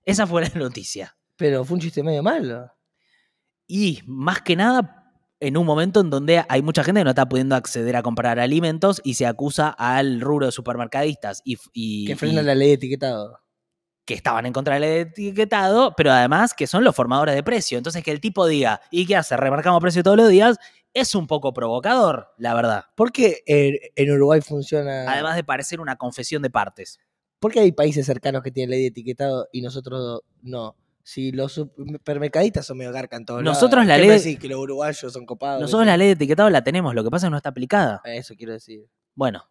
Esa fue la [LAUGHS] noticia. Pero fue un chiste medio malo. Y más que nada en un momento en donde hay mucha gente que no está pudiendo acceder a comprar alimentos y se acusa al rubro de supermercadistas. Y, que frena la ley de etiquetado que estaban en contra del etiquetado, pero además que son los formadores de precio. Entonces, que el tipo diga, ¿y qué hace? Remarcamos precio todos los días, es un poco provocador, la verdad. ¿Por qué en Uruguay funciona? Además de parecer una confesión de partes. ¿Por qué hay países cercanos que tienen ley de etiquetado y nosotros no? Si los supermercadistas son medio garcan todos Nosotros la ley. Decís, que los uruguayos son copados. Nosotros la ley de etiquetado la tenemos, lo que pasa es que no está aplicada. Eso quiero decir. Bueno,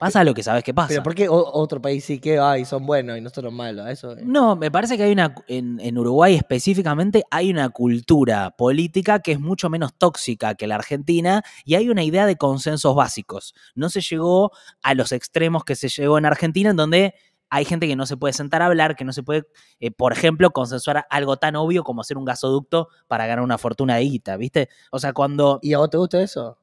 Pasa eh, lo que sabes que pasa. Pero ¿por qué otro país sí que ay, son buenos y nosotros malos? Eso, No, me parece que hay una, en, Uruguay específicamente, hay una cultura política que es mucho menos tóxica que la Argentina y hay una idea de consensos básicos. No se llegó a los extremos que se llegó en Argentina, en donde hay gente que no se puede sentar a hablar, que no se puede, eh, por ejemplo, consensuar algo tan obvio como hacer un gasoducto para ganar una fortuna de guita, ¿viste? O sea, cuando... ¿Y a vos te gusta eso?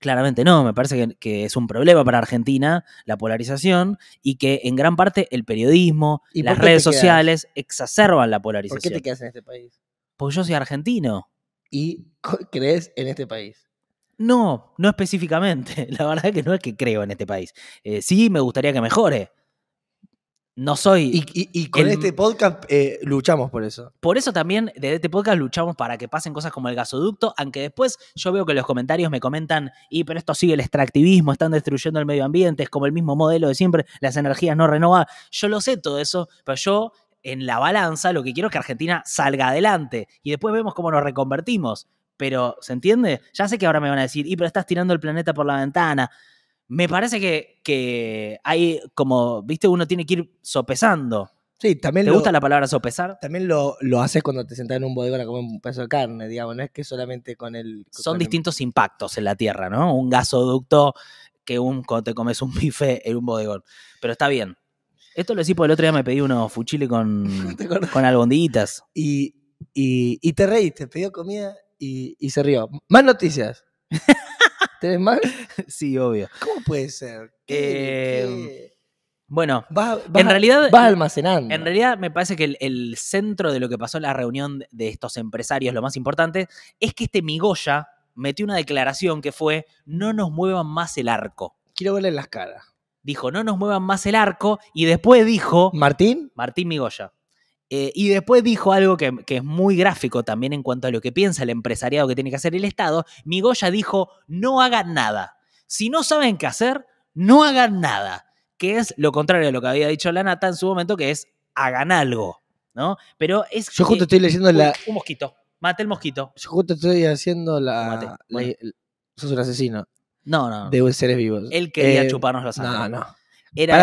Claramente no, me parece que, es un problema para Argentina la polarización y que en gran parte el periodismo, ¿Y las redes sociales exacerban la polarización. ¿Por qué te quedas en este país? Porque yo soy argentino. ¿Y crees en este país? No, no específicamente. [LAUGHS] La verdad es que no es que creo en este país. Eh, sí, me gustaría que mejore. No soy. Y, con este podcast eh, luchamos por eso. Por eso también, desde este podcast luchamos para que pasen cosas como el gasoducto, aunque después yo veo que los comentarios me comentan, y pero esto sigue el extractivismo, están destruyendo el medio ambiente, es como el mismo modelo de siempre, las energías no renovadas. Yo lo sé todo eso, pero yo en la balanza lo que quiero es que Argentina salga adelante y después vemos cómo nos reconvertimos. Pero, ¿se entiende? Ya sé que ahora me van a decir, y pero estás tirando el planeta por la ventana me parece que, hay como, viste, uno tiene que ir sopesando. Sí, también ¿Te gusta la palabra sopesar? También lo, haces cuando te sentás en un bodegón a comer un pedazo de carne, digamos, no es que solamente con el... Son distintos impactos en la tierra, ¿no? Un gasoducto que un, cuando te comes un bife en un bodegón. Pero está bien. Esto lo decís porque el otro día me pedí unos fuchile con, [LAUGHS] con albondiguitas. Y, y, te reíste, pidió comida y, y se rió. Más noticias. [LAUGHS] ves mal? [LAUGHS] sí, obvio. ¿Cómo puede ser? Eh, bueno, en realidad. almacenando. En realidad, me parece que el, el, centro de lo que pasó en la reunión de estos empresarios, lo más importante, es que este Migoya metió una declaración que fue: no nos muevan más el arco. Quiero verle las caras. Dijo, no nos muevan más el arco, y después dijo. ¿Martín? Martín Migoya. Eh, y después dijo algo que, es muy gráfico también en cuanto a lo que piensa el empresariado que tiene que hacer el Estado. Migoya dijo, no hagan nada. Si no saben qué hacer, no hagan nada. Que es lo contrario de lo que había dicho Lanata en su momento, que es hagan algo. ¿no? Pero es... Yo justo estoy leyendo la... Un mosquito. Mate el mosquito. Yo justo estoy haciendo la... Mate, sos un asesino. No, no. De seres vivos. Él quería eh, chuparnos la sangre. No, no. Era,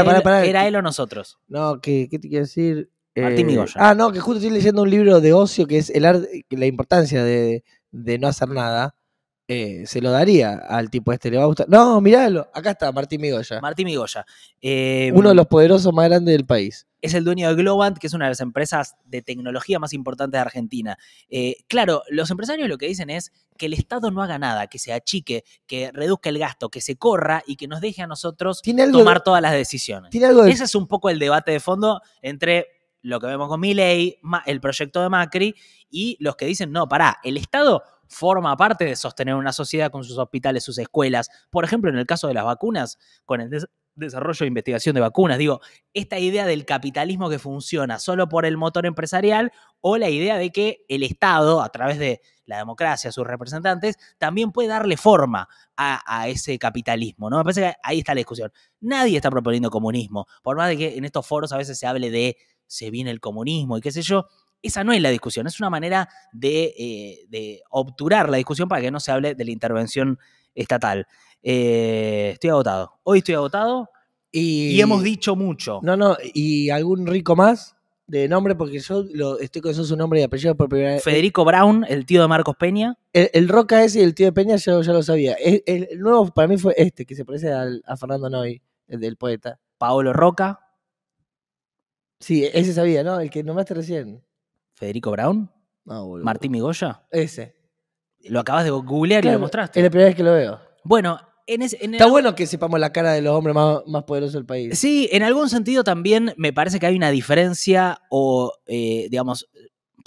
él, o nosotros. No, ¿qué, qué te quiero decir? Martín eh, Migoya. Ah, no, que justo estoy leyendo un libro de ocio que es el la importancia de, no hacer nada. Eh, se lo daría al tipo este, le va No, míralo acá está Martín Migoya. Martín Migoya. Eh, Uno de los poderosos más grandes del país. Es el dueño de Globant, que es una de las empresas de tecnología más importantes de Argentina. claro, los empresarios lo que dicen es que el Estado no haga nada, que se achique, que reduzca el gasto, que se corra y que nos deje a nosotros tomar todas las decisiones. ¿Tiene Ese es un poco el debate de fondo entre lo que vemos con Milley, el proyecto de Macri, y los que dicen, no, pará, el Estado forma parte de sostener una sociedad con sus hospitales, sus escuelas. Por ejemplo, en el caso de las vacunas, con el desarrollo e investigación de vacunas. Digo, esta idea del capitalismo que funciona solo por el motor empresarial o la idea de que el Estado, a través de la democracia, sus representantes, también puede darle forma a, ese capitalismo, ¿no? Me parece que ahí está la discusión. Nadie está proponiendo comunismo, por más de que en estos foros a veces se hable de se viene el comunismo y qué sé yo, esa no es la discusión, es una manera eh, de, obturar la discusión para que no se hable de la intervención estatal. Eh, estoy agotado, hoy estoy agotado y, y, hemos dicho mucho. No, no, y algún rico más de nombre, porque yo lo, estoy con su nombre y apellido por primera vez. Federico Brown, el tío de Marcos Peña. El, Roca ese y el tío de Peña yo ya lo sabía. El, nuevo para mí fue este, que se parece al, a Fernando Noy, el del poeta. Paolo Roca. Sí, ese sabía, ¿no? El que nombraste recién. Federico Brown, Martín Migoya. Ese. Lo acabas de googlear y lo mostraste. Es la primera vez que lo veo. Bueno, en, ese... Está bueno que sepamos la cara de los hombres más, poderosos del país. Sí, en algún sentido también me parece que hay una diferencia o, eh, digamos,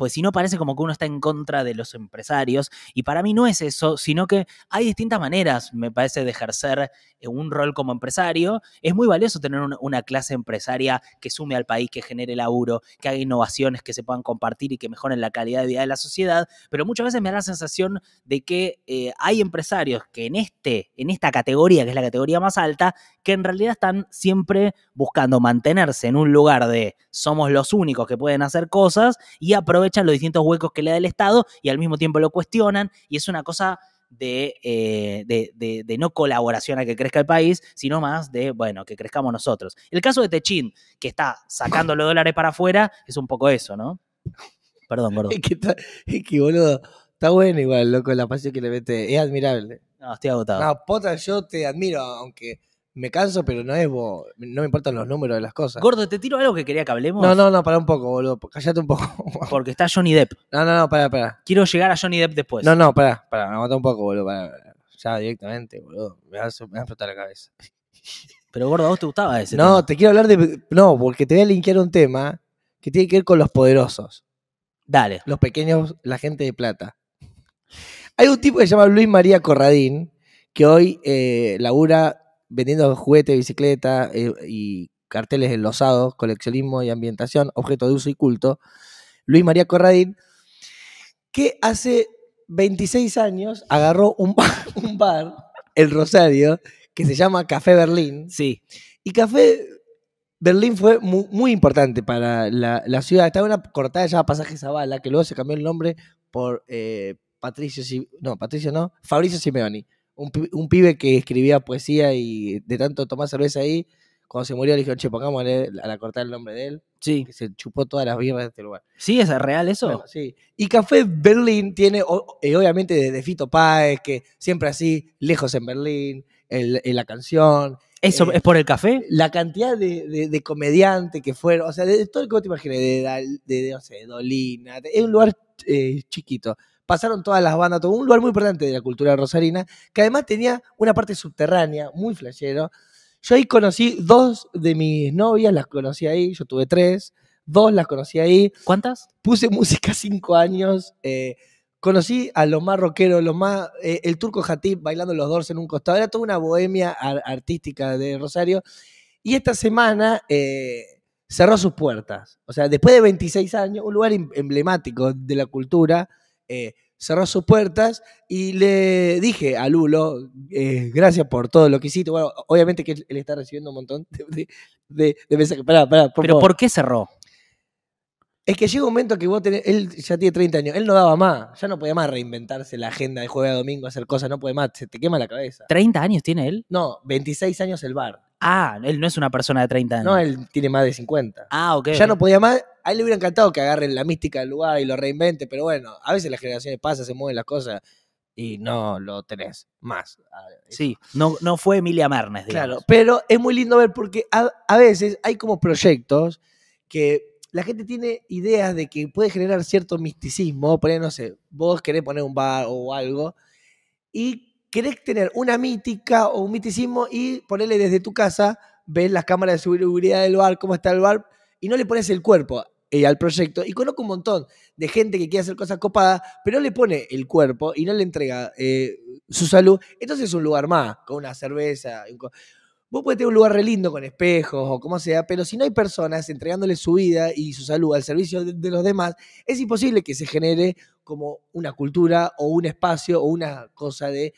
pues si no parece como que uno está en contra de los empresarios, y para mí no es eso, sino que hay distintas maneras, me parece, de ejercer eh, un rol como empresario. Es muy valioso tener una clase empresaria que sume al país, que genere laburo, que haga innovaciones que se puedan compartir y que mejoren la calidad de vida de la sociedad, pero muchas veces me da la sensación de que eh, hay empresarios que en, este, en esta categoría, que es la categoría más alta, que en realidad están siempre buscando mantenerse en un lugar de somos los únicos que pueden hacer cosas y aprovechan los distintos huecos que le da el Estado y al mismo tiempo lo cuestionan y es una cosa de, eh, no colaboración a que crezca el país, sino más de, bueno, que crezcamos nosotros. El caso de Techín, que está sacando los dólares para afuera, es un poco eso, ¿no? Perdón, gordo. [LAUGHS] Es que, está, boludo, está bueno igual, loco, la pasión que le mete. Es admirable. No, estoy agotado. No, pota, yo te admiro, aunque me canso, pero no es No me importan los números de las cosas. Gordo, te tiro algo que quería que hablemos. No, no, no, para un poco, boludo. Cállate un poco. [LAUGHS] Porque está Johnny Depp. No, no, no, para, para. Quiero llegar a Johnny Depp después. No, no, para, para, aguanta un poco, boludo. ya directamente, boludo. Me vas, a explotar la cabeza. [LAUGHS] Pero gordo, ¿a vos te gustaba ese? No, te quiero hablar de. No, porque te voy a linkear un tema que tiene que ver con los poderosos. Dale. Los pequeños, la gente de plata. Hay un tipo que se llama Luis María Corradín, que hoy eh, labura vendiendo juguetes, bicicletas eh, y carteles enlosados, coleccionismo y ambientación, objeto de uso y culto, Luis María Corradín, que hace 26 años agarró un bar, [LAUGHS] un bar, el Rosario, que se llama Café Berlín. Sí. Y Café Berlín fue muy, importante para la, ciudad. Estaba una cortada llamada Pasaje Zavala, que luego se cambió el nombre por eh, Patricio, no, Patricio no, Fabricio Simeoni un, pibe que escribía poesía y de tanto tomar cerveza ahí, cuando se murió le dijeron, che, pongámosle a la corta el nombre de él. Sí. Que se chupó todas las birras de este lugar. Sí, es real eso. sí. Y Café Berlín tiene, eh, obviamente, desde Fito Páez, que siempre así, lejos en Berlín, en la canción. ¿Eso eh, es por el café? La cantidad de, de, comediantes que fueron, o sea, de, todo te imaginas, de, no sé, Dolina, es un lugar eh, chiquito pasaron todas las bandas, todo un lugar muy importante de la cultura rosarina, que además tenía una parte subterránea, muy flashero. Yo ahí conocí dos de mis novias, las conocí ahí, yo tuve tres, dos las conocí ahí. ¿Cuántas? Puse [LAUGHS] música cinco años. Eh, conocí a los más rockeros, los más. Eh, el turco Hatip bailando los dos en un costado. Era toda una bohemia artística de Rosario. Y esta semana eh, cerró sus puertas. O sea, después de 26 años, un lugar em, emblemático de la cultura, eh, cerró sus puertas y le dije a Lulo, eh, gracias por todo lo que hiciste. obviamente que él, está recibiendo un montón de, mensajes. ¿Pero por qué cerró? Es que llega un momento que vos tenés, él ya tiene 30 años, él no daba más, ya no podía más reinventarse la agenda de jueves a domingo, hacer cosas, no puede más, se te quema la cabeza. ¿30 años tiene él? No, 26 años el bar. Ah, él no es una persona de 30 años. No, él tiene más de 50. Ah, ok. Ya no podía más, a él le hubiera encantado que agarren la mística del lugar y lo reinvente, pero bueno, a veces las generaciones pasan, se mueven las cosas y no lo tenés más. Ah, sí, no, no fue Emilia Mernes, Claro, pero es muy lindo ver porque a, veces hay como proyectos que la gente tiene ideas de que puede generar cierto misticismo, poner, no sé, vos querés poner un bar o algo y querés tener una mítica o un misticismo y ponerle desde tu casa, ver las cámaras de seguridad del bar, cómo está el bar, y no le pones el cuerpo eh, al proyecto. Y conozco un montón de gente que quiere hacer cosas copadas, pero no le pone el cuerpo y no le entrega eh, su salud. Entonces es un lugar más, con una cerveza. Vos podés tener un lugar re lindo con espejos o como sea, pero si no hay personas entregándole su vida y su salud al servicio de los demás, es imposible que se genere como una cultura o un espacio o una cosa de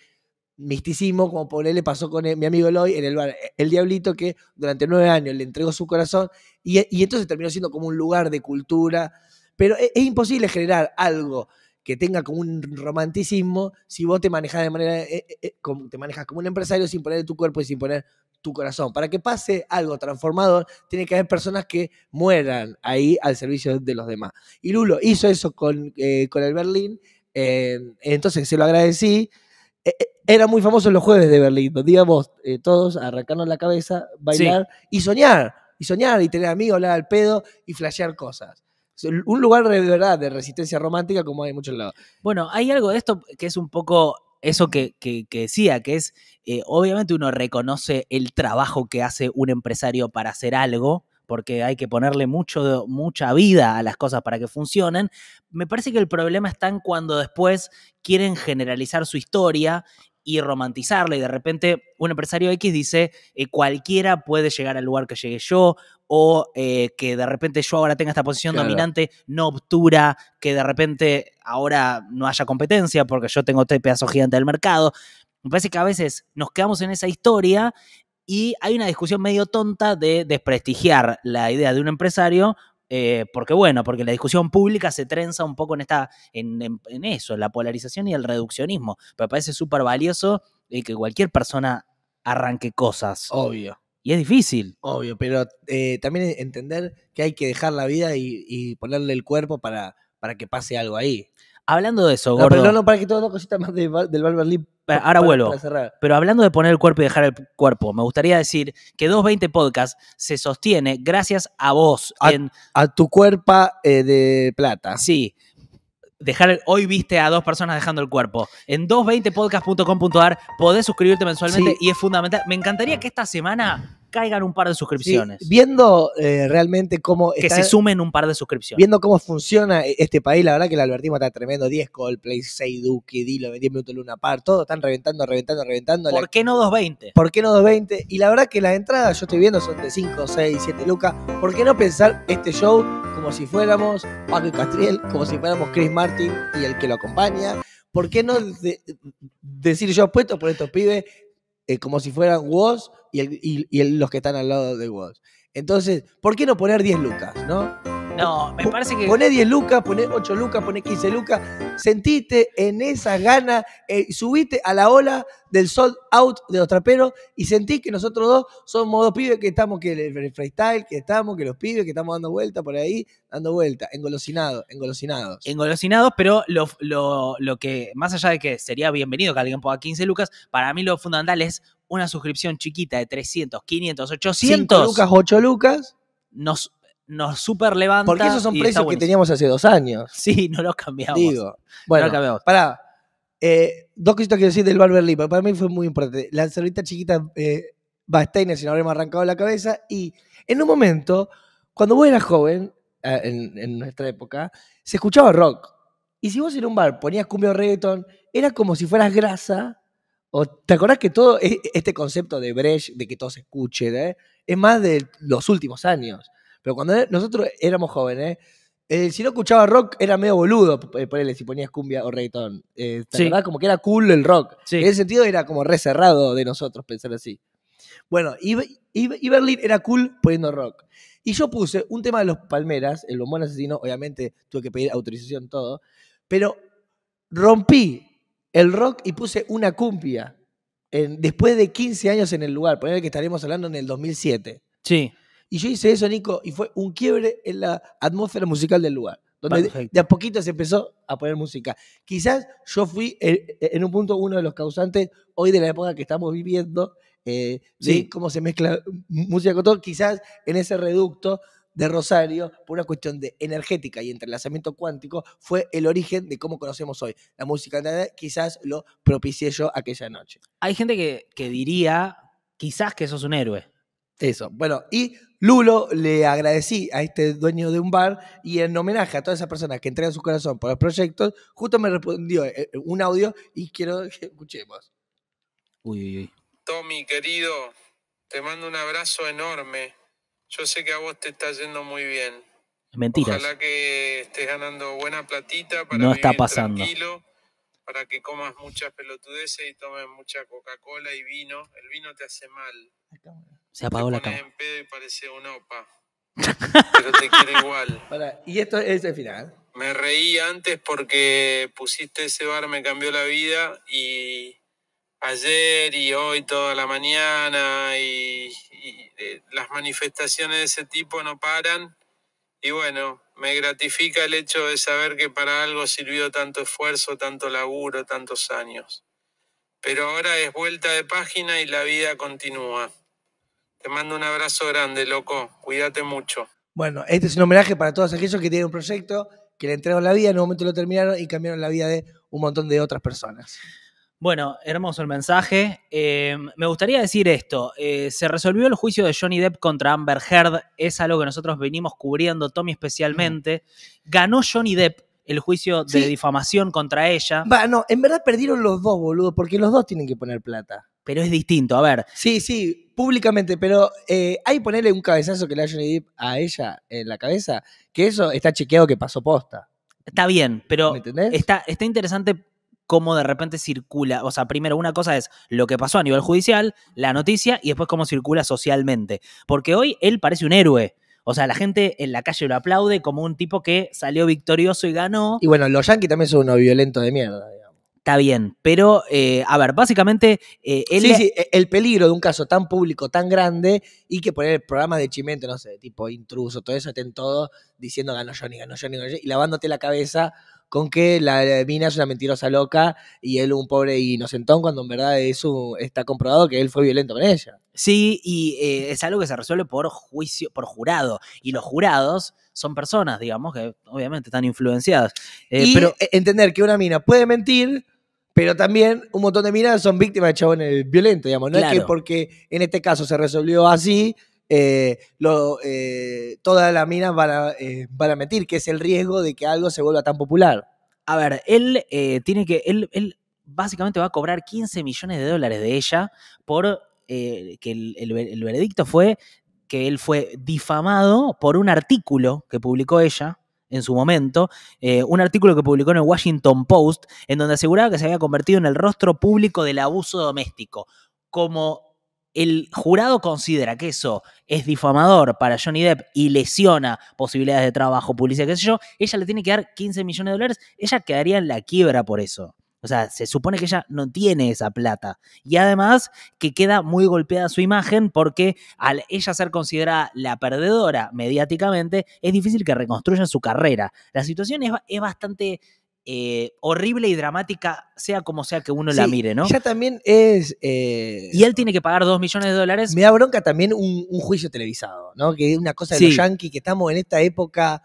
como por él le pasó con eh, mi amigo Eloy en el bar, eh, el Diablito, que durante nueve años le entregó su corazón y, entonces terminó siendo como un lugar de cultura. Pero e, es, imposible generar algo que tenga como un romanticismo si vos te manejas de manera, eh, como, te manejas como un empresario sin poner tu cuerpo y sin poner tu corazón. Para que pase algo transformador, tiene que haber personas que mueran ahí al servicio de los demás. Y Lulo hizo eso con, con el Berlín, entonces se lo agradecí, e, e, era muy famoso los jueves de Berlín, donde íbamos eh, todos arrancarnos la cabeza, bailar y soñar, y soñar, y tener amigos, hablar al pedo y flashear cosas. Un lugar de verdad de resistencia romántica como hay en muchos lados. Bueno, hay algo de esto que es un poco eso que, decía, que es, eh, obviamente uno reconoce el trabajo que hace un empresario para hacer algo, porque hay que ponerle mucho, mucha vida a las cosas para que funcionen. Me parece que el problema está en cuando después quieren generalizar su historia y romantizarla y de repente un empresario X dice eh, cualquiera puede llegar al lugar que llegué yo o eh, que de repente yo ahora tenga esta posición dominante, no obtura, que de repente ahora no haya competencia porque yo tengo este pedazo gigante del mercado. Me parece que a veces nos quedamos en esa historia y hay una discusión medio tonta de desprestigiar la idea de un empresario. Eh, porque bueno, porque la discusión pública se trenza un poco en, esta, en, eso, en la polarización y el reduccionismo. Pero parece súper valioso eh, que cualquier persona arranque cosas. Obvio. Y es difícil. Obvio, pero eh, también entender que hay que dejar la vida y, ponerle el cuerpo para, para que pase algo ahí hablando de eso, ah, Pero para que todas dos cositas más del del Ahora vuelvo. Pero hablando de poner el cuerpo y dejar el cuerpo, me gustaría decir que 220 Podcast se sostiene gracias a vos. A, tu cuerpo eh, de plata. Sí. Dejar, hoy viste a dos personas dejando el cuerpo. En 220podcast.com.ar podés suscribirte mensualmente y es fundamental. Me encantaría que esta semana caigan un par de suscripciones. viendo eh, realmente cómo... que se sumen un par de suscripciones. Viendo cómo funciona e-, este país, la verdad que el albertismo está tremendo. 10 Coldplay, 6 Duque, Dilo, 10 minutos Luna Par, todo están reventando, reventando, reventando. ¿Por qué no 2.20? ¿Por qué no 2.20? Y la verdad que las entradas yo estoy viendo son de 5, 6, 7 lucas. ¿Por qué no pensar este show como si fuéramos Paco y Castriel, como si fuéramos Chris Martin y el que lo acompaña? ¿Por qué no decir yo apuesto por estos pibes eh, como si fueran Woz y, el, y, los que están al lado de Woz. Entonces, ¿por qué no poner 10 lucas, no? No, me parece que. Poné 10 lucas, poné 8 lucas, poné 15 lucas. Sentiste en esa gana eh, subiste a la ola del sold out de los traperos y sentís que nosotros dos somos dos pibes que estamos, que el freestyle, que estamos, que los pibes, que estamos dando vuelta por ahí, dando vuelta, engolosinados, engolosinados. Engolosinados, pero lo, lo que, más allá de que sería bienvenido que alguien ponga 15 lucas, para mí lo fundamental es una suscripción chiquita de 300, 500, 800. 5 lucas, 8 lucas. Nos nos super levanta. Porque esos son precios que teníamos hace dos años. [LAUGHS] Sí, no los cambiamos. Digo, bueno, no cambiamos. pará. Eh, dos cositas que decir del Barberly, pero para mí fue muy importante. La cervita chiquita eh, Steiner si no habremos arrancado la cabeza. Y en un momento, cuando vos eras joven, eh, en, nuestra época, se escuchaba rock. Y si vos en un bar ponías cumbia o reggaeton, era como si fueras grasa. O, ¿Te acordás que todo e, este concepto de Brecht, de que todo se escuche, es más de los últimos años? Pero cuando e-, nosotros éramos jóvenes, eh, si no escuchaba rock, era medio boludo por eh, ponerle si ponías cumbia o reggaetón. verdad, eh, como que era cool el rock. En ese sentido era como re de nosotros pensar así. Bueno, y, Berlín era cool poniendo rock. Y yo puse un tema de los Palmeras, el bombón asesino, obviamente tuve que pedir autorización todo, pero rompí el rock y puse una cumbia después de 15 años en el lugar, poner que estaremos hablando en el 2007. Sí. Y yo hice eso, Nico, y fue un quiebre en la atmósfera musical del lugar, donde de, a poquito se empezó a poner música. Quizás yo fui eh, eh, en, un punto uno de los causantes hoy de la época que estamos viviendo, eh, cómo se mezcla música con todo, quizás en ese reducto de Rosario, por una cuestión de energética y entrelazamiento cuántico, fue el origen de cómo conocemos hoy la música. Quizás lo propicié yo aquella noche. Hay gente que, que diría, quizás que sos un héroe. Eso. Bueno, y Lulo le agradecí a este dueño de un bar y en homenaje a todas esas personas que entregan su corazón por los proyectos, justo me respondió eh, eh, un audio y quiero [LAUGHS] que escuchemos. Uy, uy, uy. Tommy, querido, te mando un abrazo enorme. Yo sé que a vos te está yendo muy bien. mentira. Ojalá que estés ganando buena platita para no está pasando. tranquilo, para que comas muchas pelotudeces y tomes mucha Coca-Cola y vino. El vino te hace mal. Se apagó la cámara. En y parece una Pero te quiero igual. [LAUGHS] y esto es el final. Me reí antes porque pusiste ese bar, me cambió la vida y ayer y hoy toda la mañana y, eh, las manifestaciones de ese tipo no paran. Y bueno, me gratifica el hecho de saber que para algo sirvió tanto esfuerzo, tanto laburo, tantos años. Pero ahora es vuelta de página y la vida continúa. Te mando un abrazo grande, loco. Cuídate mucho. Bueno, este es un homenaje para todos aquellos que tienen un proyecto, que le entregaron la vida, en un momento lo terminaron y cambiaron la vida de un montón de otras personas. Bueno, hermoso el mensaje. Eh, me gustaría decir esto. Eh, se resolvió el juicio de Johnny Depp contra Amber Heard. Es algo que nosotros venimos cubriendo, Tommy especialmente. Ganó Johnny Depp el juicio de difamación contra ella. Va, no, en verdad perdieron los dos, boludo, porque los dos tienen que poner plata pero es distinto. A ver. Sí, sí, públicamente, pero eh, hay ponerle un cabezazo que le da Johnny a ella en la cabeza, que eso está chequeado que pasó posta. Está bien, pero está, interesante cómo de repente circula. O sea, primero una cosa es lo que pasó a nivel judicial, la noticia, y después cómo circula socialmente. Porque hoy él parece un héroe. O sea, la gente en la calle lo aplaude como un tipo que salió victorioso y ganó. Y bueno, los yankees también son unos violentos de mierda. Está bien, pero eh, a ver, básicamente... Eh, él sí, sí, e-, el peligro de un caso tan público, tan grande, y que poner el programa de chimento, no sé, tipo intruso, todo eso, estén todos diciendo ganó Johnny, ganó ni ganó yo y lavándote la cabeza con que la mina es una mentirosa loca y él un pobre inocentón, cuando en verdad eso está comprobado que él fue violento con ella. Sí, y eh, es algo que se resuelve por juicio, por jurado. Y los jurados son personas, digamos, que obviamente están influenciadas. pero e-, entender que una mina puede mentir, pero también un montón de minas son víctimas de chabones violentos, digamos. No es que porque en este caso se resolvió así, eh, eh, todas las minas van a, eh, mentir, que es el riesgo de que algo se vuelva tan popular. A ver, él eh, tiene que. Él, básicamente va a cobrar 15 millones de dólares de ella por que el, veredicto fue que él fue difamado por un artículo que publicó ella en su momento, eh, un artículo que publicó en el Washington Post, en donde aseguraba que se había convertido en el rostro público del abuso doméstico. Como el jurado considera que eso es difamador para Johnny Depp y lesiona posibilidades de trabajo, publicidad, qué sé yo, ella le tiene que dar 15 millones de dólares, ella quedaría en la quiebra por eso. O sea, se supone que ella no tiene esa plata. Y además que queda muy golpeada su imagen porque al ella ser considerada la perdedora mediáticamente, es difícil que reconstruya su carrera. La situación es, bastante eh, horrible y dramática, sea como sea que uno la mire, ¿no? ella también es. Eh, y él tiene que pagar dos millones de dólares. Me da bronca también un, juicio televisado, ¿no? Que es una cosa de los que estamos en esta época.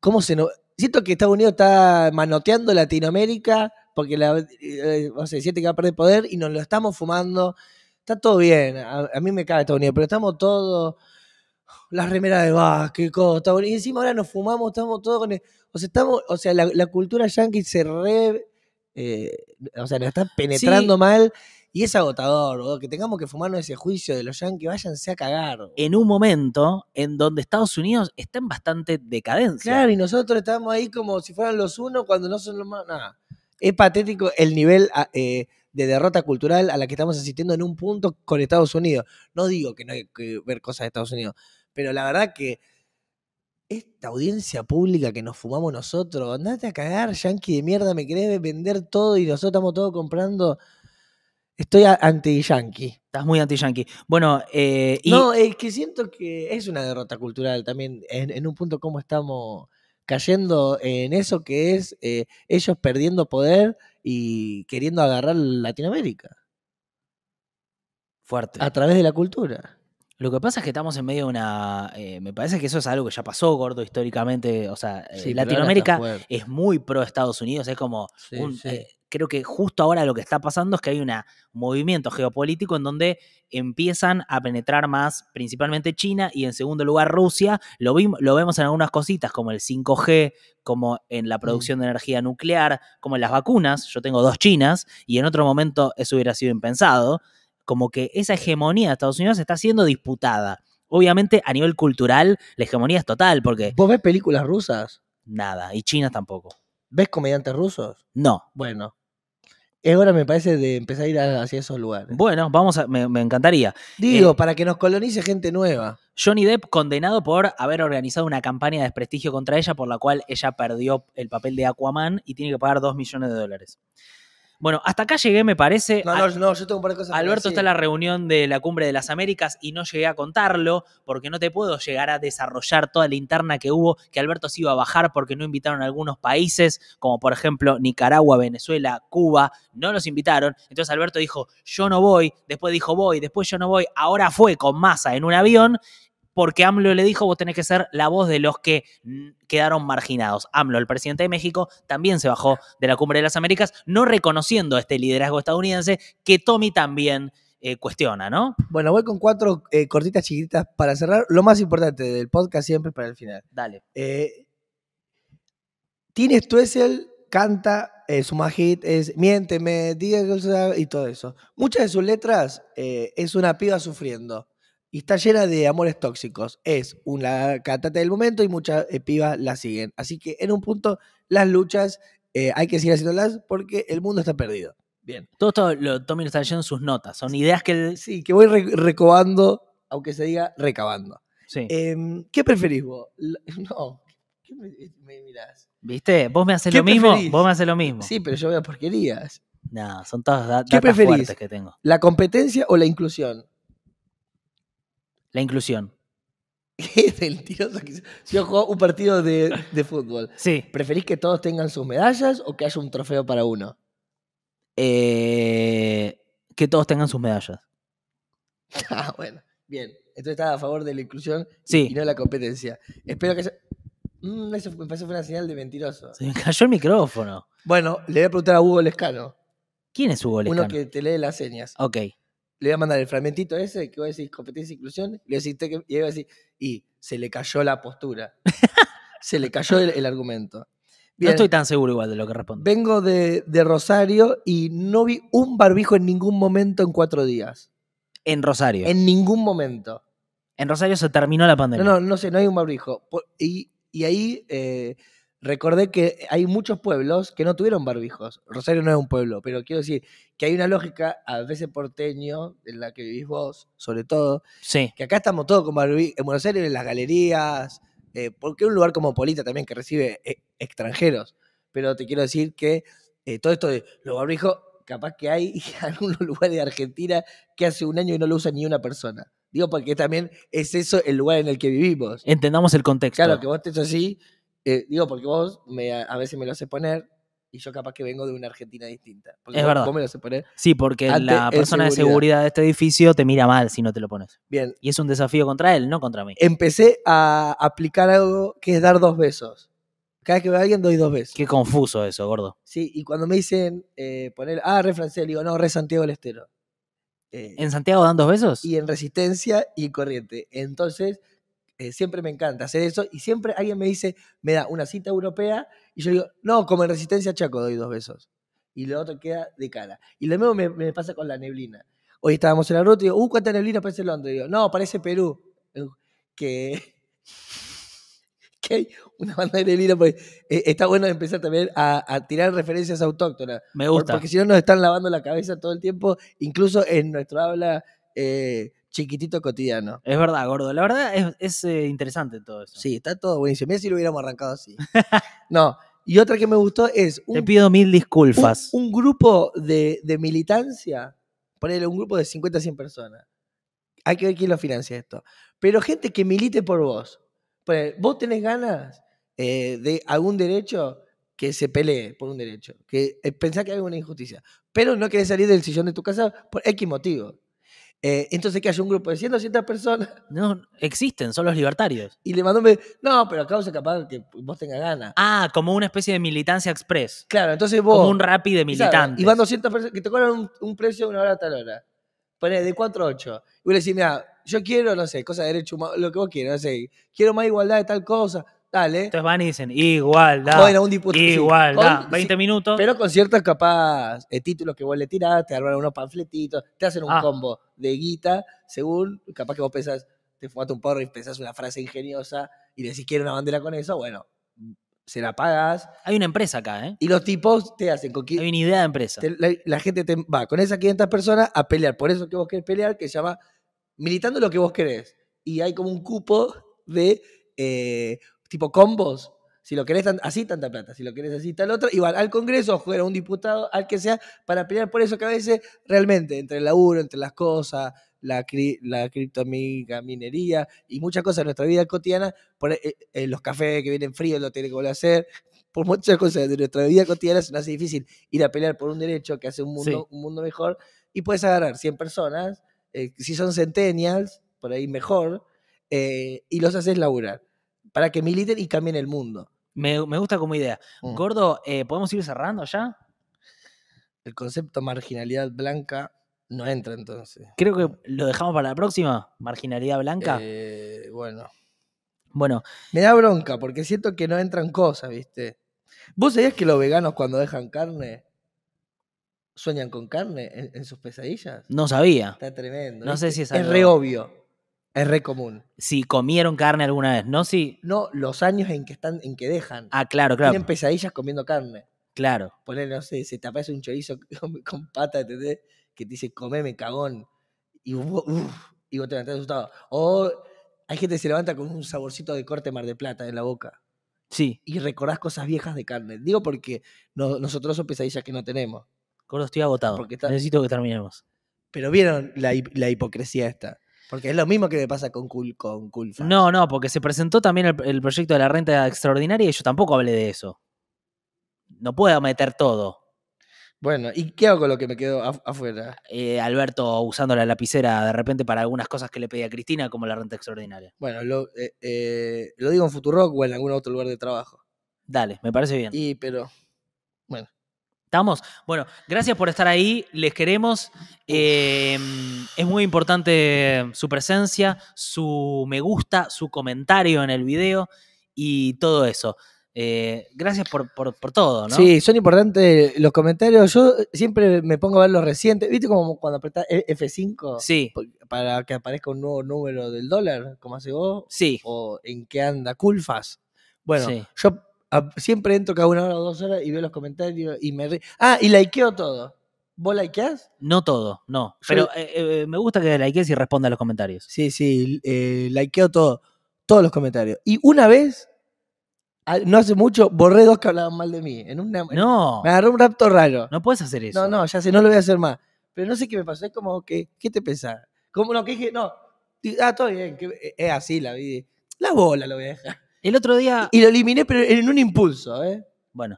¿Cómo se no Siento que Estados Unidos está manoteando Latinoamérica porque la, no eh, eh, siete que va a perder poder y nos lo estamos fumando. Está todo bien, a, mí me cae Estados Unidos, pero estamos todos las remeras de básquet, cosa y encima ahora nos fumamos, estamos todos con o sea, estamos, o sea, la, cultura yankee se re eh, o sea, nos está penetrando mal y es agotador, que tengamos que fumarnos ese juicio de los yankees, váyanse a cagar. En un momento en donde Estados Unidos está en bastante decadencia. Claro, y nosotros estamos ahí como si fueran los unos cuando no son los más nada es patético el nivel ah, eh, de derrota cultural a la que estamos asistiendo en un punto con Estados Unidos. No digo que no hay que ver cosas de Estados Unidos, pero la verdad que esta audiencia pública que nos fumamos nosotros, andate a cagar, yankee de mierda, me querés vender todo y nosotros estamos todos comprando. Estoy anti-yankee. Estás muy anti-yankee. Bueno, eh, No, es que siento que es una derrota cultural también, en, en un punto como estamos cayendo en eso que es eh, ellos perdiendo poder y queriendo agarrar Latinoamérica. Fuerte. A través de la cultura. Lo que pasa es que estamos en medio de una. Eh, me parece que eso es algo que ya pasó, gordo, históricamente. O sea, eh, Latinoamérica es muy pro Estados Unidos. Es como creo que justo ahora lo que está pasando es que hay un movimiento geopolítico en donde empiezan a penetrar más principalmente China y en segundo lugar Rusia. Lo, lo vemos en algunas cositas como el 5G, como en la mm. producción de energía nuclear, como en las vacunas. Yo tengo dos Chinas y en otro momento eso hubiera sido impensado. Como que esa hegemonía de Estados Unidos está siendo disputada. Obviamente a nivel cultural la hegemonía es total porque... ¿Vos ves películas rusas? Nada, y chinas tampoco. ¿Ves comediantes rusos? No. Bueno, es hora, me parece, de empezar a ir hacia esos lugares. Bueno, vamos a, me, encantaría. Digo, eh, para que nos colonice gente nueva. Johnny Depp condenado por haber organizado una campaña de desprestigio contra ella, por la cual ella perdió el papel de Aquaman y tiene que pagar 2 millones de dólares. Bueno, hasta acá llegué, me parece. No, no, yo tengo un par de cosas. Alberto está en la reunión de la Cumbre de las Américas y no llegué a contarlo porque no te puedo llegar a desarrollar toda la interna que hubo, que Alberto se iba a bajar porque no invitaron a algunos países, como por ejemplo Nicaragua, Venezuela, Cuba, no los invitaron. Entonces Alberto dijo, yo no voy, después dijo voy, después yo no voy, ahora fue con masa en un avión porque AMLO le dijo, vos tenés que ser la voz de los que quedaron marginados. AMLO, el presidente de México, también se bajó de la Cumbre de las Américas, no reconociendo este liderazgo estadounidense que Tommy también eh, cuestiona, ¿no? Bueno, voy con cuatro eh, cortitas chiquitas para cerrar. Lo más importante del podcast siempre para el final. Dale. Eh, Tienes Tuesel canta, eh, su hit, es miénteme, diga y todo eso. Muchas de sus letras es una piba sufriendo y está llena de amores tóxicos. Es una catata del momento y muchas eh, pibas la siguen. Así que en un punto, las luchas eh, hay que seguir haciéndolas porque el mundo está perdido. Bien. Todo esto lo, Tommy lo está leyendo en sus notas. Son ideas que. Sí, que voy recobando, aunque se diga recabando. Sí. Em, ¿Qué preferís vos? [LAUGHS] No. ¿Qué eh, me, mirás? ¿Viste? ¿Vos me haces lo mismo? Vos me lo mismo. Sí, pero yo veo porquerías. No, son todas da ¿Qué datas preferís? que tengo. ¿La competencia o la inclusión? La inclusión. [LAUGHS] Qué mentiroso que Si yo juego un partido de, fútbol, Sí. ¿preferís que todos tengan sus medallas o que haya un trofeo para uno? Eh, que todos tengan sus medallas. [LAUGHS] Ah, bueno, bien. Entonces estás a favor de la inclusión y- no de la competencia. Espero que haya... Mm, eso me parece fue una señal de mentiroso. Se me cayó el micrófono. Bueno, le voy a preguntar a Hugo Lescano, ¿Quién es Hugo Lescano? uno que te lee las señas. Ok le voy a mandar el fragmentito ese que voy a decir competencia e inclusión, le voy a decir, y a decir, y se le cayó la postura. [LAUGHS] se le cayó el, argumento. no estoy tan seguro igual de lo que responde. Vengo de, Rosario y no vi un barbijo en ningún momento en cuatro días. En Rosario. En ningún momento. En Rosario se terminó la pandemia. No, no, no sé, no hay un barbijo. Y, ahí eh, recordé que hay muchos pueblos que no tuvieron barbijos. Rosario no es un pueblo, pero quiero decir que hay una lógica, a veces porteño, en la que vivís vos, sobre todo. Sí. Que acá estamos todos con barbijos. En Buenos Aires, en las galerías, eh, porque es un lugar como Polita también que recibe eh, extranjeros. Pero te quiero decir que eh, todo esto de los barbijos, capaz que hay [LAUGHS] algunos lugares de Argentina que hace un año y no lo usa ni una persona. Digo, porque también es eso el lugar en el que vivimos. Entendamos el contexto. Claro, que vos estés así eh, digo, porque vos me, a veces me lo hace poner y yo capaz que vengo de una Argentina distinta. Porque es verdad. me lo poner. Sí, porque la persona de seguridad de este edificio te mira mal si no te lo pones. Bien. Y es un desafío contra él, no contra mí. Empecé a aplicar algo que es dar dos besos. Cada vez que veo a alguien doy dos besos. Qué confuso eso, gordo. Sí, y cuando me dicen eh, poner, ah, re francés, digo, no, re Santiago del Estero. Eh, ¿En Santiago dan dos besos? Y en Resistencia y Corriente. Entonces, eh, siempre me encanta hacer eso y siempre alguien me dice, me da una cita europea y yo digo, no, como en Resistencia Chaco doy dos besos. Y lo otro queda de cara. Y lo mismo me, pasa con la neblina. Hoy estábamos en la ruta y digo, uh, ¿cuánta neblina parece Londres? Y digo, no, parece Perú. Que, [LAUGHS] que hay una banda de neblina. Porque, eh, está bueno empezar también a, tirar referencias autóctonas. Me gusta. Porque, si no nos están lavando la cabeza todo el tiempo, incluso en nuestro habla... Eh, chiquitito cotidiano. Es verdad, gordo. La verdad es, eh, interesante todo eso. Sí, está todo buenísimo. Mira si lo hubiéramos arrancado así. [LAUGHS] no. Y otra que me gustó es. Un, Te pido mil disculpas. Un, grupo de, militancia, ponele un grupo de 50 a 100 personas. Hay que ver quién lo financia esto. Pero gente que milite por vos. vos tenés ganas eh, de algún derecho que se pelee por un derecho, que eh, pensás que hay una injusticia, pero no querés salir del sillón de tu casa por X motivo. Eh, entonces, que hay un grupo de 100 200 personas. [LAUGHS] No, existen, son los libertarios. Y le mandó un No, pero causa capaz que vos tengas ganas. Ah, como una especie de militancia express. Claro, entonces vos. Como un rapi de Y van 200 personas que te cobran un, precio de una hora a tal hora. Poné, de 4 a 8. Y vos le decís, mira, yo quiero, no sé, Cosa de derecho lo que vos quieras, no sé, quiero más igualdad de tal cosa. Dale. Entonces van y dicen, igual, da. a un diputado. Igual, 20 minutos. Pero con ciertos capaz eh, títulos que vos le tirás, te arman unos panfletitos, te hacen un ah. combo de guita, según, capaz que vos pensás, te fumaste un porro y pensás una frase ingeniosa y decís quiero una bandera con eso, bueno, se la pagas. Hay una empresa acá, ¿eh? Y los tipos te hacen con Hay una idea de empresa. la, gente te va con esas 500 personas a pelear por eso que vos querés pelear, que se llama militando lo que vos querés. Y hay como un cupo de. Eh, tipo combos. Si lo querés así, tanta plata. Si lo querés así, tal otro. igual al Congreso juega jugar a un diputado, al que sea, para pelear por eso que a veces realmente, entre el laburo, entre las cosas, la, criptominería minería y muchas cosas de nuestra vida cotidiana, por, eh, eh, los cafés que vienen fríos lo tiene que volver a hacer. Por muchas cosas de nuestra vida cotidiana se nos hace difícil ir a pelear por un derecho que hace un mundo, un mundo mejor. Y puedes agarrar 100 personas, eh, si son centennials, por ahí mejor, y los haces laburar para que militen y cambien el mundo. Me, gusta como idea. Mm. Gordo, eh, ¿podemos ir cerrando ya? El concepto marginalidad blanca no entra entonces. Creo que lo dejamos para la próxima, marginalidad blanca. Eh, bueno. Bueno. Me da bronca porque siento que no entran cosas, ¿viste? ¿Vos sabías que los veganos cuando dejan carne sueñan con carne en, sus pesadillas? No sabía. Está tremendo. No sé si es algo... Es re obvio. Es re común. Si comieron carne alguna vez, ¿no? Sí. No, los años en que están, en que dejan. Ah, claro, claro. Tienen pesadillas comiendo carne. Claro. Ponele, no sé, se te aparece un chorizo [LAUGHS] con, pata, Que te dice, comeme cagón. Y vos, y vos te levantás asustado. O hay gente que se levanta con un saborcito de corte mar de plata en la boca. Sí. Y recordás cosas viejas de carne. Digo porque nosotros son pesadillas que no tenemos. Gordo, estoy agotado. Necesito que terminemos. Pero vieron la, la hipocresía esta. Porque es lo mismo que me pasa con Cool con No, no, porque se presentó también el, proyecto de la renta extraordinaria y yo tampoco hablé de eso. No puedo meter todo. Bueno, ¿y qué hago con lo que me quedo afuera? Eh, Alberto usando la lapicera de repente para algunas cosas que le pedí a Cristina, como la renta extraordinaria. Bueno, lo, eh, eh, lo digo en Futurock o en algún otro lugar de trabajo. Dale, me parece bien. Y, pero, bueno. ¿Estamos? Bueno, gracias por estar ahí, les queremos. Em, es muy importante su presencia, su me gusta, su comentario en el video y todo eso. Eh, gracias por, por, todo, ¿no? Sí, son importantes los comentarios. Yo siempre me pongo a ver los recientes. ¿Viste como cuando apretás e, F5? Sí. Para que aparezca un nuevo número del dólar, como hace vos. Sí. O en qué anda Culfas. Bueno, sí. yo siempre entro cada una hora o dos horas y veo los comentarios y me... Ah, y likeo todo. ¿Vos likeás? No todo, no. Pero eh, eh, me gusta que likees y responda a los comentarios. Sí, sí, eh, likeo todo. Todos los comentarios. Y una vez, no hace mucho, borré dos que hablaban mal de mí. En una, no. Me agarró un rapto raro. No puedes hacer eso. No, no, ya sé, no lo voy a hacer más. Pero no sé qué me pasó. Es como que, ¿qué te pensás? Como lo que dije, no. Ah, todo bien, eh, es así la vida. La bola lo voy a dejar. El otro día. Y lo eliminé, pero en un impulso, ¿eh? Bueno.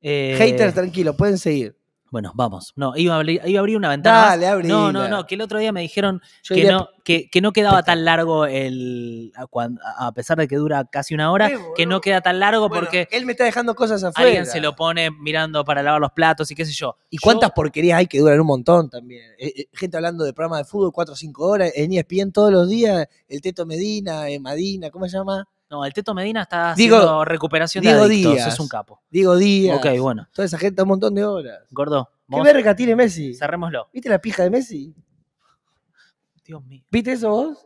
Eh... Haters, tranquilo, pueden seguir. Bueno, vamos. No, iba a abrir, una ventana. No, no, no, que el otro día me dijeron que, no, que, no quedaba tan largo el. A, pesar de que dura casi una hora, que no queda tan largo porque. Él me está dejando cosas afuera. Alguien se lo pone mirando para lavar los platos y qué sé yo. ¿Y cuántas porquerías hay que duran un montón también? Eh, eh, gente hablando de programas de fútbol, 4 o 5 horas, en ESPN todos los días, el Teto Medina, eh, Madina, ¿cómo se llama? No, el Teto Medina está digo, haciendo recuperación de Díaz, es un capo. digo Díaz. Ok, bueno. Toda esa gente un montón de horas. Gordo. ¿Qué verga tiene Messi? Cerrémoslo. ¿Viste la pija de Messi? Dios mío. ¿Viste eso vos?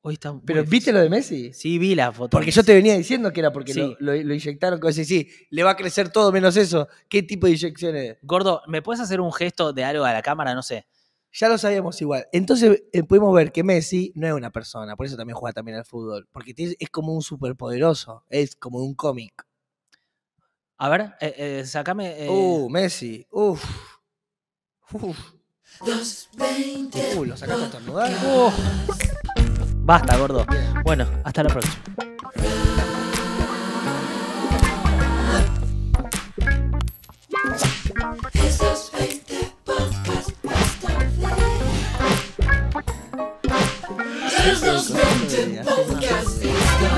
Hoy está ¿Pero viste lo de Messi? Sí, vi la foto. Porque yo te venía diciendo que era porque lo, inyectaron. sí, le va a crecer todo menos eso. ¿Qué tipo de inyecciones? Gordo, ¿me puedes hacer un gesto de algo a la cámara? No sé. Ya lo sabíamos igual. Entonces podemos eh, pudimos ver que Messi no es una persona, por eso también juega también al fútbol, porque es como un superpoderoso, es como un cómic. A ver, eh, eh, sacame. Uh, Messi, uff. Uf. Uh, lo sacaste a estornudar. Uh. Basta, gordo. Bueno, hasta la próxima. There's no stunted podcast.